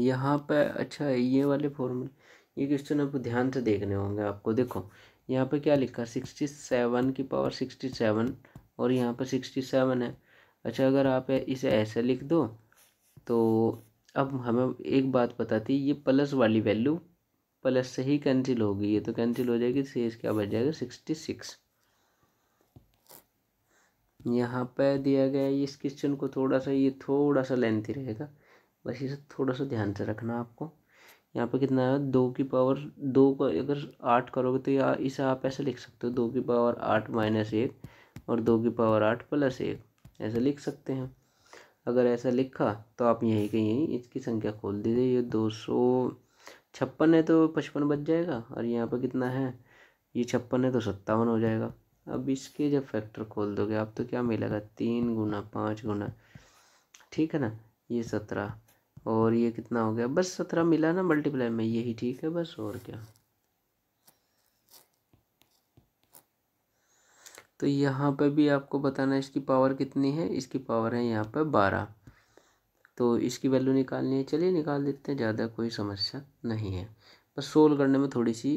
यहाँ पर अच्छा ये वाले फॉर्मूले ये क्वेश्चन आपको ध्यान से देखने होंगे आपको देखो यहाँ पे क्या लिखा सिक्सटी सेवन की पावर सिक्सटी सेवन और यहाँ पर सिक्सटी सेवन है अच्छा अगर आप इसे ऐसे लिख दो तो अब हमें एक बात पता थी ये प्लस वाली वैल्यू प्लस से ही कैंसिल होगी ये तो कैंसिल हो जाएगी तो से क्या बच जाएगा सिक्सटी सिक्स यहाँ पर दिया गया है इस क्वेश्चन को थोड़ा सा ये थोड़ा सा लेंथी रहेगा बस इसे थोड़ा सा ध्यान से रखना आपको यहाँ पे कितना है दो की पावर दो को अगर आठ करोगे तो या इसे आप ऐसे लिख सकते हो दो की पावर आठ माइनस एक और दो की पावर आठ प्लस एक ऐसा लिख सकते हैं अगर ऐसा लिखा तो आप यहीं के यहीं इसकी संख्या खोल दीजिए ये दो सौ छप्पन है तो पचपन बच जाएगा और यहाँ पर कितना है ये छप्पन है तो सत्तावन हो जाएगा अब इसके जब फैक्टर खोल दोगे आप तो क्या मिलेगा तीन गुना पाँच गुना ठीक है ना ये सत्रह और ये कितना हो गया बस सत्रह मिला ना मल्टीप्लाई में यही ठीक है बस और क्या तो यहाँ पर भी आपको बताना है इसकी पावर कितनी है इसकी पावर है यहाँ पर बारह तो इसकी वैल्यू निकालनी है चलिए निकाल देते हैं ज़्यादा कोई समस्या नहीं है बस सोल्व करने में थोड़ी सी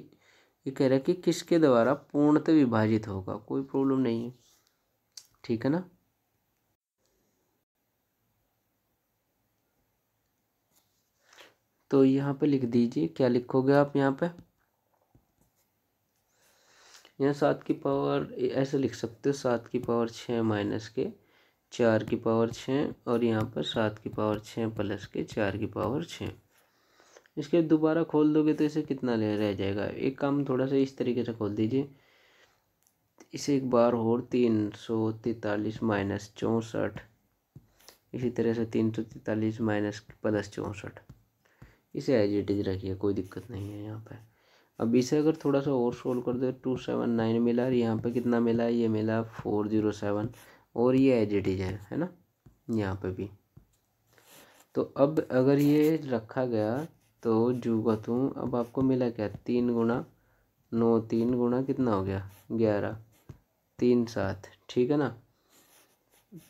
ये कह रहा है कि किसके द्वारा पूर्णतः विभाजित होगा कोई प्रॉब्लम नहीं है ठीक है ना तो यहाँ पे लिख दीजिए क्या लिखोगे आप यहाँ पे यहाँ सात की पावर ऐसे लिख सकते हो सात की पावर छः माइनस के चार की पावर छः और यहाँ पर सात की पावर छः प्लस के चार की पावर छः इसके दोबारा खोल दोगे तो इसे कितना ले रह जाएगा एक काम थोड़ा सा इस तरीके से खोल दीजिए इसे एक बार और तीन सौ तैतालीस माइनस चौंसठ इसी तरह से तीन सौ तैतालीस माइनस प्लस चौंसठ इसे एज इट इज़ रखिए कोई दिक्कत नहीं है यहाँ पर अब इसे अगर थोड़ा सा और सोल्व कर दो टू सेवन नाइन मिला और यहाँ पे कितना मिला ये मिला फोर ज़ीरो सेवन और ये एज इट इज है है ना यहाँ पे भी तो अब अगर ये रखा गया तो जूगा तू अब आपको मिला क्या तीन गुना नौ तीन गुना कितना हो गया ग्यारह तीन सात ठीक है ना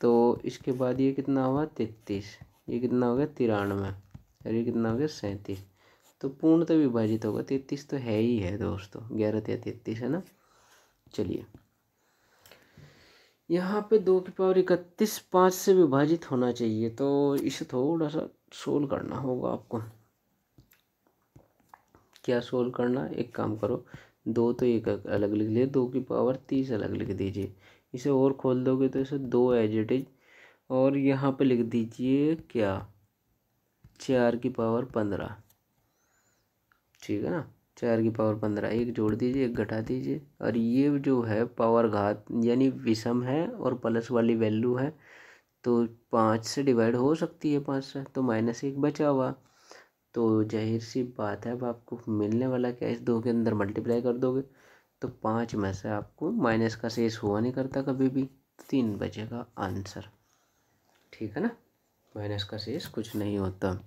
तो इसके बाद ये कितना हुआ तैतीस ये कितना हो गया तिरानवे और ये कितना हो गया सैंतीस तो पूर्ण तो विभाजित होगा तैतीस तो है ही है दोस्तों ग्यारह या तैतीस है ना चलिए यहाँ पे दो की पावर इकतीस पाँच से विभाजित होना चाहिए तो इसे थोड़ा सा सोल्व करना होगा आपको क्या सोल्व करना एक काम करो दो तो एक अलग लिख लिए दो की पावर तीस अलग लिख दीजिए इसे और खोल दोगे तो इसे दो एज इट इज और यहाँ पे लिख दीजिए क्या चार की पावर पंद्रह ठीक है ना चार की पावर पंद्रह एक जोड़ दीजिए एक घटा दीजिए और ये जो है पावर घात यानी विषम है और प्लस वाली वैल्यू है तो पाँच से डिवाइड हो सकती है पाँच से तो माइनस एक बचा हुआ तो जाहिर सी बात है अब आपको मिलने वाला क्या इस दो के अंदर मल्टीप्लाई कर दोगे तो पाँच में से आपको माइनस का शेष हुआ नहीं करता कभी भी तीन बचेगा आंसर ठीक है ना माइनस का शेष कुछ नहीं होता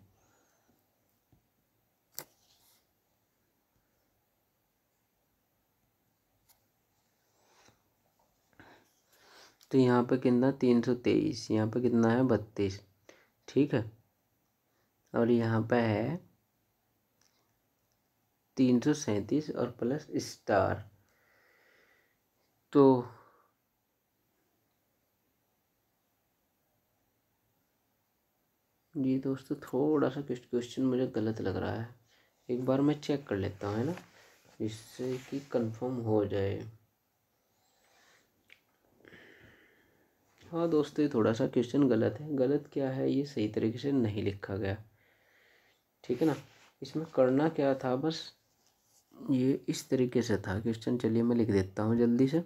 तो यहाँ पे कितना तीन सौ तेईस यहाँ पे कितना है बत्तीस ठीक है और यहाँ पे है तीन सौ सैंतीस और प्लस स्टार तो जी दोस्तों थोड़ा सा क्वेश्चन मुझे गलत लग रहा है एक बार मैं चेक कर लेता हूँ है ना जिससे कि कंफर्म हो जाए हाँ दोस्तों ये थोड़ा सा क्वेश्चन गलत है गलत क्या है ये सही तरीके से नहीं लिखा गया ठीक है ना इसमें करना क्या था बस ये इस तरीके से था क्वेश्चन चलिए मैं लिख देता हूँ जल्दी से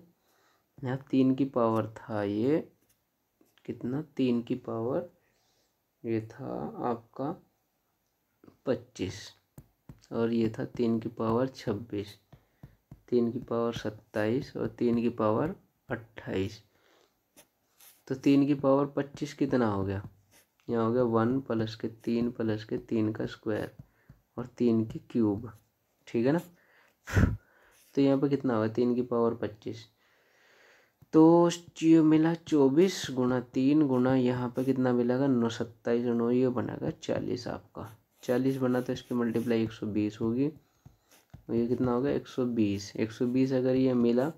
यहाँ तीन की पावर था ये कितना तीन की पावर ये था आपका पच्चीस और ये था तीन की पावर छब्बीस तीन की पावर सत्ताईस और तीन की पावर अट्ठाईस तो तीन की पावर पच्चीस कितना हो गया यहाँ हो गया वन प्लस के तीन प्लस के तीन का स्क्वायर और तीन की क्यूब ठीक है ना *laughs* तो यहाँ पे कितना होगा तीन की पावर पच्चीस तो मिला चौबीस गुना तीन गुना यहाँ पर कितना मिलेगा नौ सत्ताईस नौ ये बनेगा चालीस आपका चालीस बना तो इसकी मल्टीप्लाई एक सौ बीस होगी ये कितना होगा एक सौ बीस एक सौ बीस अगर ये मिला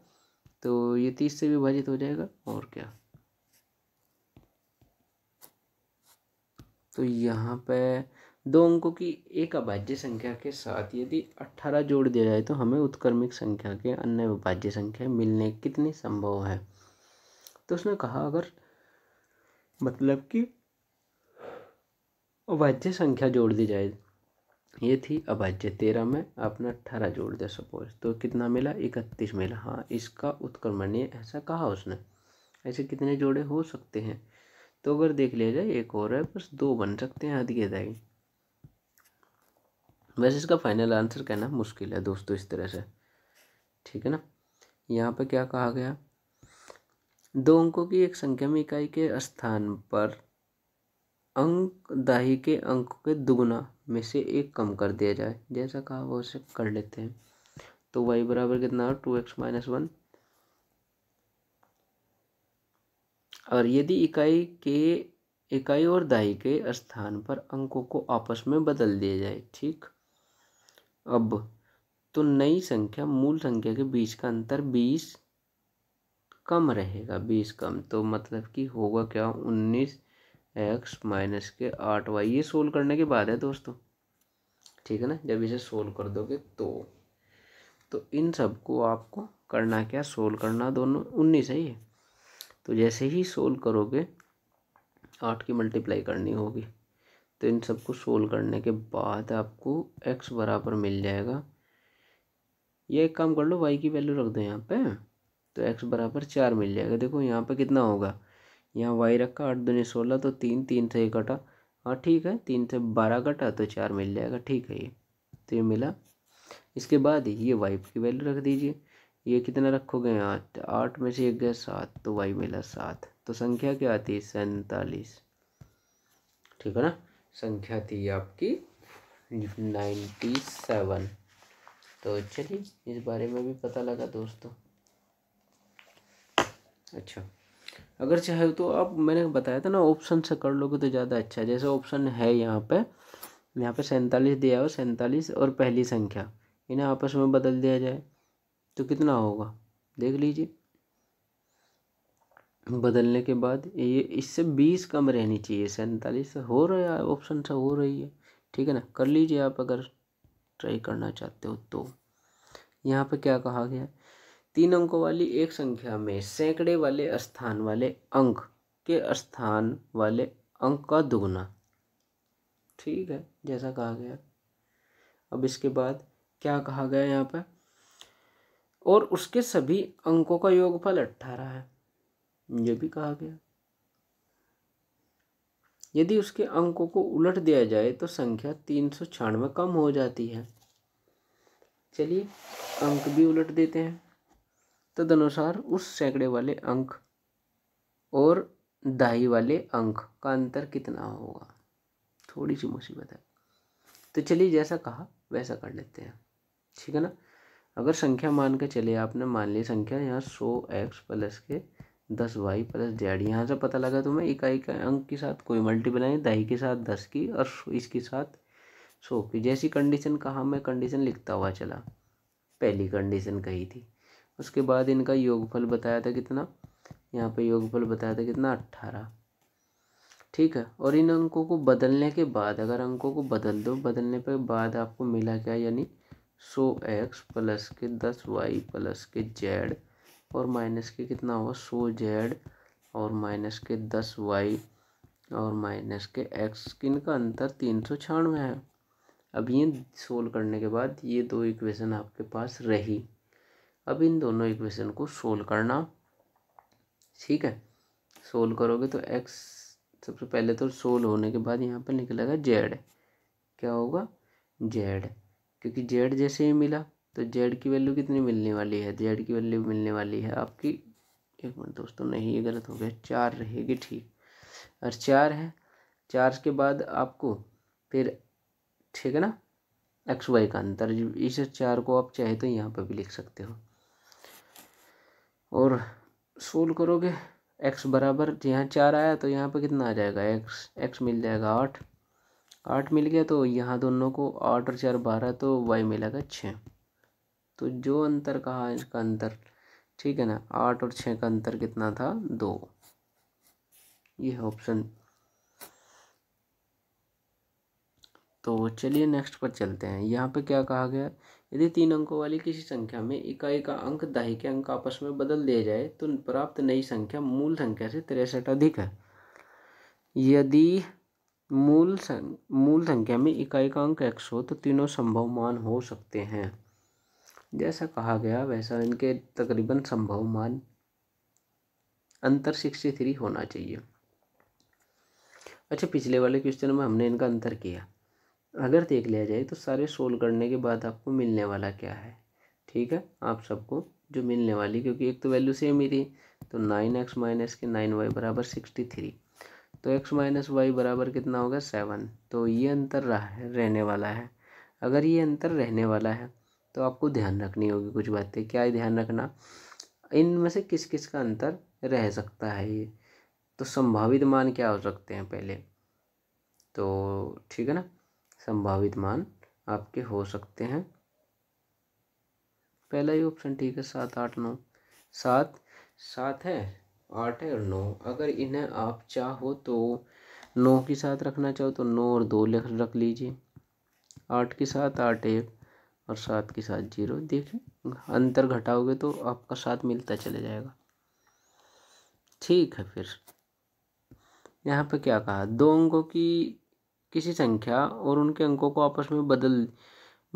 तो ये तीस से विभाजित हो जाएगा और क्या तो यहाँ पे दो अंकों की एक अभाज्य संख्या के साथ यदि अट्ठारह जोड़ दिया जाए तो हमें उत्क्रमिक संख्या के अन्य अभाज्य संख्या मिलने कितनी संभव है तो उसने कहा अगर मतलब कि अभाज्य संख्या जोड़ दी जाए ये थी अभाज्य तेरह में आपने अट्ठारह जोड़ दिया सपोज तो कितना मिला इकतीस मिला हाँ इसका उत्क्रमणीय ऐसा कहा उसने ऐसे कितने जोड़े हो सकते हैं तो अगर देख लिया जाए एक और है बस दो बन सकते हैं आधी अदाई वैसे इसका फाइनल आंसर कहना मुश्किल है दोस्तों इस तरह से ठीक है ना यहाँ पर क्या कहा गया दो अंकों की एक संख्या में इकाई के स्थान पर अंक दाही के अंकों के दुगुना में से एक कम कर दिया जाए जैसा कहा वो उसे कर लेते हैं तो वाई बराबर कितना टू एक्स माइनस वन और यदि इकाई के इकाई और दाई के स्थान पर अंकों को आपस में बदल दिया जाए ठीक अब तो नई संख्या मूल संख्या के बीच का अंतर बीस कम रहेगा बीस कम तो मतलब कि होगा क्या उन्नीस एक्स माइनस के आठ वाई ये सोल्व करने के बाद है दोस्तों ठीक है ना जब इसे सोल्व कर दोगे तो तो इन सबको आपको करना क्या सोल्व करना दोनों उन्नीस है ये तो जैसे ही सोल्व करोगे आठ की मल्टीप्लाई करनी होगी तो इन सबको सोल्व करने के बाद आपको एक्स बराबर मिल जाएगा ये एक काम कर लो वाई की वैल्यू रख दो यहाँ पे तो एक्स बराबर चार मिल जाएगा देखो यहाँ पे कितना होगा यहाँ वाई रखा आठ दो सोलह तो तीन तीन से एक कटा हाँ ठीक है तीन से बारह कटा तो चार मिल जाएगा ठीक है ये तो ये मिला इसके बाद ये वाई की वैल्यू रख दीजिए ये कितना रखोगे आठ आठ में से एक गया सात तो वाई मिला सात तो संख्या क्या आती है सैंतालीस ठीक है ना संख्या थी आपकी नाइन्टी सेवन तो चलिए इस बारे में भी पता लगा दोस्तों अच्छा अगर चाहे तो आप मैंने बताया था ना ऑप्शन से कर लोगे तो ज़्यादा अच्छा जैसे ऑप्शन है यहाँ पे यहाँ पे सैंतालीस दिया हो सैंतालीस और पहली संख्या इन्हें आपस में बदल दिया जाए तो कितना होगा देख लीजिए बदलने के बाद ये इससे बीस कम रहनी चाहिए सैंतालीस हो रहा है ऑप्शन सब हो रही है ठीक है ना कर लीजिए आप अगर ट्राई करना चाहते हो तो यहाँ पे क्या कहा गया तीन अंकों वाली एक संख्या में सैकड़े वाले स्थान वाले अंक के स्थान वाले अंक का दुगना ठीक है जैसा कहा गया अब इसके बाद क्या कहा गया यहाँ पर और उसके सभी अंकों का योगफल अट्ठारह है यह भी कहा गया यदि उसके अंकों को उलट दिया जाए तो संख्या तीन सौ छियानवे कम हो जाती है चलिए अंक भी उलट देते हैं तदनुसार उस सैकड़े वाले अंक और दाई वाले अंक का अंतर कितना होगा थोड़ी सी मुसीबत है तो चलिए जैसा कहा वैसा कर लेते हैं ठीक है ना अगर संख्या मान के चले आपने मान ली संख्या यहाँ सो एक्स प्लस के दस वाई प्लस जेड यहाँ से पता लगा तुम्हें इकाई का अंक के साथ कोई मल्टीप्लाई नहीं दही के साथ दस की और इसके साथ सो की जैसी कंडीशन कहा मैं कंडीशन लिखता हुआ चला पहली कंडीशन कही थी उसके बाद इनका योगफल बताया था कितना यहाँ पे योगफल बताया था कितना अट्ठारह ठीक है और इन अंकों को बदलने के बाद अगर अंकों को बदल दो बदलने के बाद आपको मिला क्या यानी सो एक्स प्लस के दस वाई प्लस के जेड और माइनस के कितना हुआ सो जेड और माइनस के दस वाई और माइनस के एक्स इनका अंतर तीन सौ छियानवे है अब ये सोल्व करने के बाद ये दो इक्वेशन आपके पास रही अब इन दोनों इक्वेशन को सोल्व करना ठीक है सोल्व करोगे तो एक्स सबसे पहले तो सोल्व होने के बाद यहाँ पर निकलेगा जेड क्या होगा जेड क्योंकि जेड जैसे ही मिला तो जेड की वैल्यू कितनी मिलने वाली है जेड की वैल्यू मिलने वाली है आपकी एक मिनट दोस्तों नहीं ये गलत हो गया चार रहेगी ठीक और चार है चार के बाद आपको फिर ठीक है ना एक्स वाई का अंतर इस चार को आप चाहे तो यहाँ पर भी लिख सकते हो और सोल्व करोगे एक्स बराबर यहाँ चार आया तो यहाँ पर कितना आ जाएगा एक्स एक्स मिल जाएगा आठ आठ मिल गया तो यहाँ दोनों को आठ और चार बारह तो वाई मिलेगा छः तो जो अंतर कहा इसका अंतर ठीक है ना आठ और छः का अंतर कितना था दो ये है ऑप्शन तो चलिए नेक्स्ट पर चलते हैं यहाँ पे क्या कहा गया यदि तीन अंकों वाली किसी संख्या में इकाई का अंक दाही के अंक आपस में बदल दिया जाए तो प्राप्त नई संख्या मूल संख्या से तिरसठ अधिक है यदि मूल सं मूल संख्या में इकाई का अंक एक्स हो तो तीनों संभव मान हो सकते हैं जैसा कहा गया वैसा इनके तकरीबन संभव मान अंतर सिक्सटी थ्री होना चाहिए अच्छा पिछले वाले क्वेश्चन में हमने इनका अंतर किया अगर देख लिया जाए तो सारे सोल्व करने के बाद आपको मिलने वाला क्या है ठीक है आप सबको जो मिलने वाली क्योंकि एक तो वैल्यू सेम ही थी तो nine X minus K nine Y बराबर सिक्सटी थ्री तो एक्स माइनस वाई बराबर कितना होगा सेवन तो ये अंतर रहने वाला है अगर ये अंतर रहने वाला है तो आपको ध्यान रखनी होगी कुछ बातें क्या ध्यान रखना इनमें से किस किस का अंतर रह सकता है ये तो संभावित मान क्या हो सकते हैं पहले तो ठीक है ना संभावित मान आपके हो सकते हैं पहला ही ऑप्शन ठीक है सात आठ नौ सात सात है आठ है और नौ अगर इन्हें आप चाहो तो नौ के साथ रखना चाहो तो नौ और दो लिख रख लीजिए आठ के साथ आठ एक और सात के साथ जीरो देखिए अंतर घटाओगे तो आपका साथ मिलता चले जाएगा ठीक है फिर यहाँ पे क्या कहा दो अंकों की किसी संख्या और उनके अंकों को आपस में बदल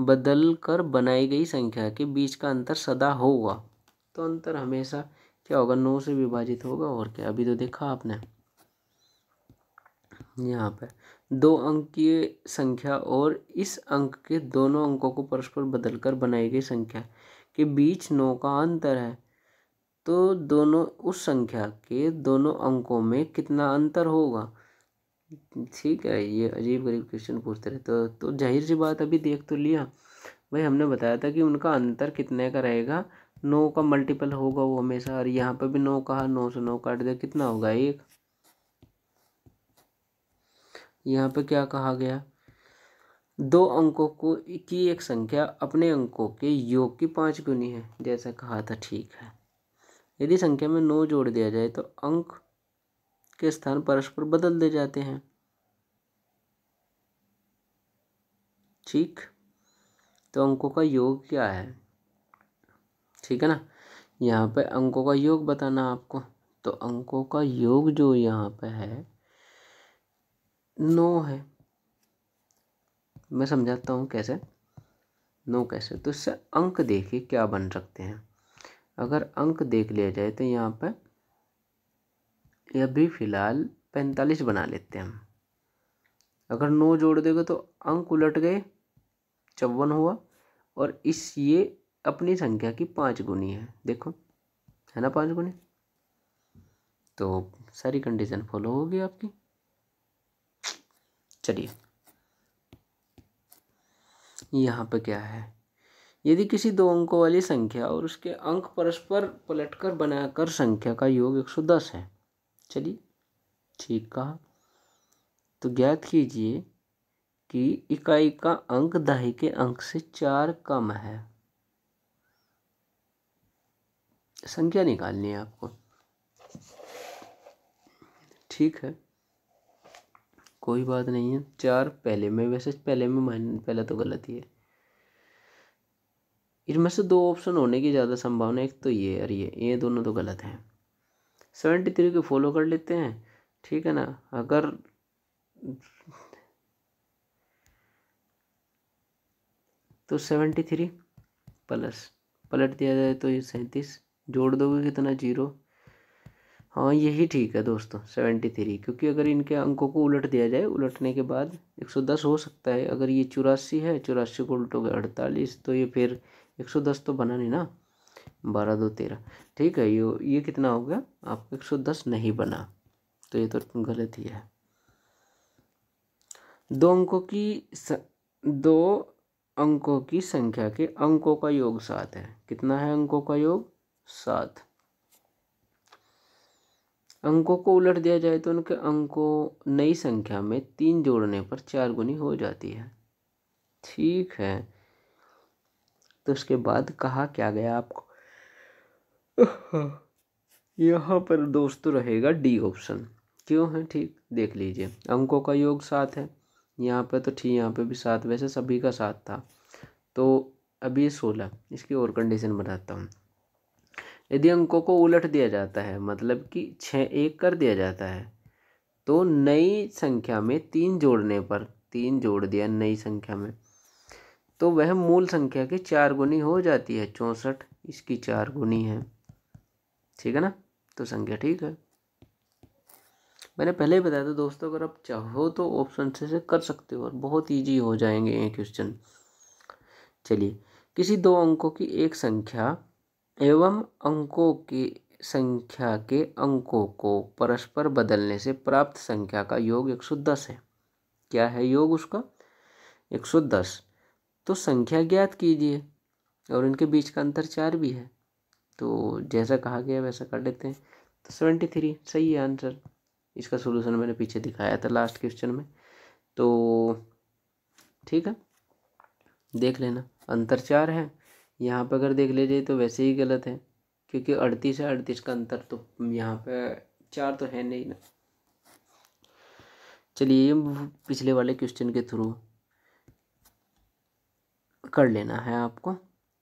बदल कर बनाई गई संख्या के बीच का अंतर सदा होगा तो अंतर हमेशा क्या होगा नौ से विभाजित होगा और क्या अभी तो देखा आपने यहाँ पर दो अंक की संख्या और इस अंक के दोनों अंकों को परस्पर बदलकर बनाई गई संख्या के बीच नौ का अंतर है तो दोनों उस संख्या के दोनों अंकों में कितना अंतर होगा ठीक है ये अजीब गरीब क्वेश्चन पूछते रहे तो तो जाहिर सी बात अभी देख तो लिया भाई हमने बताया था कि उनका अंतर कितने का रहेगा नौ का मल्टीपल होगा वो हमेशा और यहाँ पर भी नौ कहा नौ से नौ काट दिया कितना होगा एक यहाँ पे क्या कहा गया दो अंकों को की एक संख्या अपने अंकों के योग की पाँच गुनी है जैसा कहा था ठीक है यदि संख्या में नौ जोड़ दिया जाए तो अंक के स्थान परस्पर बदल दिए जाते हैं ठीक तो अंकों का योग क्या है ठीक है ना यहाँ पे अंकों का योग बताना आपको तो अंकों का योग जो यहाँ पे है नौ है मैं समझाता हूँ कैसे नौ कैसे तो इससे अंक देखिए क्या बन सकते हैं अगर अंक देख लिया जाए तो यहाँ पे अभी फ़िलहाल पैंतालीस बना लेते हैं हम अगर नौ जोड़ देगा तो अंक उलट गए चौवन हुआ और इस ये अपनी संख्या की पाँच गुनी है देखो है ना पाँच गुनी तो सारी कंडीशन फॉलो होगी आपकी चलिए यहाँ पे क्या है यदि किसी दो अंकों वाली संख्या और उसके अंक परस्पर पलटकर बनाकर संख्या का योग 110 है चलिए ठीक कहा तो ज्ञात कीजिए कि इकाई का अंक दहाई के अंक से चार कम है संख्या निकालनी है आपको ठीक है कोई बात नहीं है चार पहले में वैसे पहले में माइन पहला तो गलत ही है इनमें से दो ऑप्शन होने की ज़्यादा संभावना एक तो ये और ये ये दोनों तो गलत हैं सेवेंटी थ्री को फॉलो कर लेते हैं ठीक है ना अगर तो सेवेंटी थ्री प्लस पलट दिया जाए तो ये सैंतीस जोड़ दोगे कितना जीरो हाँ यही ठीक है दोस्तों सेवेंटी थ्री क्योंकि अगर इनके अंकों को उलट दिया जाए उलटने के बाद एक सौ दस हो सकता है अगर ये चौरासी है चौरासी को उलटोगे अड़तालीस तो ये फिर एक सौ दस तो बना नहीं ना बारह दो तेरह ठीक है ये ये कितना हो गया आपको एक सौ दस नहीं बना तो ये तो गलत ही है दो अंकों की स, दो अंकों की संख्या के अंकों का योग सात है कितना है अंकों का योग सात अंकों को उलट दिया जाए तो उनके अंकों नई संख्या में तीन जोड़ने पर चार गुनी हो जाती है ठीक है तो उसके बाद कहा क्या गया आपको यहाँ पर दोस्तों रहेगा डी ऑप्शन क्यों है ठीक देख लीजिए अंकों का योग सात है यहाँ पे तो ठीक यहाँ पे भी सात वैसे सभी का सात था तो अभी ये सोलह इसकी और कंडीशन बताता हूँ यदि अंकों को उलट दिया जाता है मतलब कि छः एक कर दिया जाता है तो नई संख्या में तीन जोड़ने पर तीन जोड़ दिया नई संख्या में तो वह मूल संख्या की चार गुनी हो जाती है चौंसठ इसकी चार गुनी है ठीक है ना तो संख्या ठीक है मैंने पहले ही बताया था दोस्तों अगर आप चाहो तो ऑप्शन से से कर सकते हो और बहुत इजी हो जाएंगे ये क्वेश्चन चलिए किसी दो अंकों की एक संख्या एवं अंकों की संख्या के अंकों को परस्पर बदलने से प्राप्त संख्या का योग एक सौ दस है क्या है योग उसका एक सौ दस तो संख्या ज्ञात कीजिए और इनके बीच का अंतर चार भी है तो जैसा कहा गया वैसा कर लेते हैं तो सेवेंटी थ्री सही है आंसर इसका सोल्यूशन मैंने पीछे दिखाया था लास्ट क्वेश्चन में तो ठीक है देख लेना अंतर चार है यहाँ पर अगर देख लीजिए तो वैसे ही गलत है क्योंकि अड़तीस है अड़तीस का अंतर तो यहाँ पे चार तो है नहीं ना चलिए पिछले वाले क्वेश्चन के थ्रू कर लेना है आपको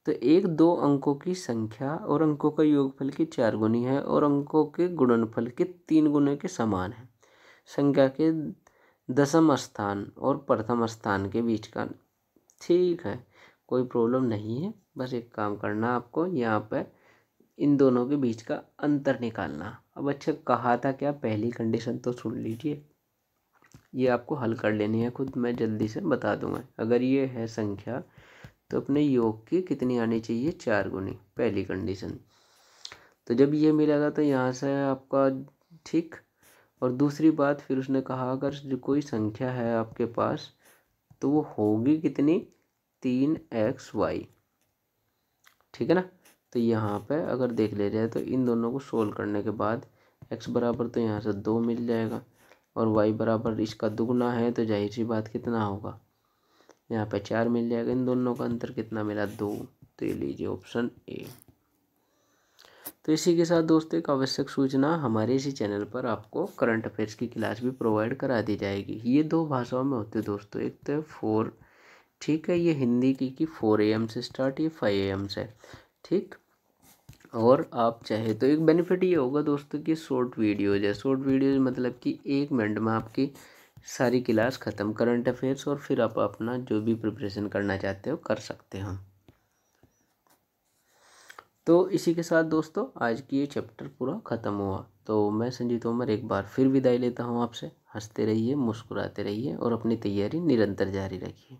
तो एक दो अंकों की संख्या और अंकों का योगफल की चार गुनी है और अंकों के गुणनफल के तीन गुने के समान है संख्या के दसम स्थान और प्रथम स्थान के बीच का ठीक है कोई प्रॉब्लम नहीं है बस एक काम करना आपको यहाँ पर इन दोनों के बीच का अंतर निकालना अब अच्छा कहा था क्या पहली कंडीशन तो सुन लीजिए ये आपको हल कर लेनी है खुद मैं जल्दी से बता दूंगा अगर ये है संख्या तो अपने योग की कितनी आनी चाहिए चार गुनी पहली कंडीशन तो जब ये मिलेगा तो यहाँ से आपका ठीक और दूसरी बात फिर उसने कहा अगर जो कोई संख्या है आपके पास तो वो होगी कितनी तीन एक्स वाई ठीक है ना तो यहाँ पे अगर देख ले जाए तो इन दोनों को सोल्व करने के बाद एक्स बराबर तो यहाँ से दो मिल जाएगा और वाई बराबर इसका दुगना है तो जाहिर सी बात कितना होगा यहाँ पे चार मिल जाएगा इन दोनों का अंतर कितना मिला दो तो ये लीजिए ऑप्शन ए तो इसी के साथ दोस्तों एक आवश्यक सूचना हमारे इसी चैनल पर आपको करंट अफेयर्स की क्लास भी प्रोवाइड करा दी जाएगी ये दो भाषाओं में होते दोस्तों एक तो फोर ठीक है ये हिंदी की कि फोर ए एम से स्टार्ट ये फाइव ए एम से ठीक और आप चाहे तो एक बेनिफिट ये होगा दोस्तों कि शॉर्ट वीडियोज है शॉर्ट वीडियोज मतलब कि एक मिनट में आपकी सारी क्लास ख़त्म करंट अफेयर्स और फिर आप अपना जो भी प्रिपरेशन करना चाहते हो कर सकते हो तो इसी के साथ दोस्तों आज की ये चैप्टर पूरा ख़त्म हुआ तो मैं संजीव तोमर एक बार फिर विदाई लेता हूँ आपसे हंसते रहिए मुस्कुराते रहिए और अपनी तैयारी निरंतर जारी रखिए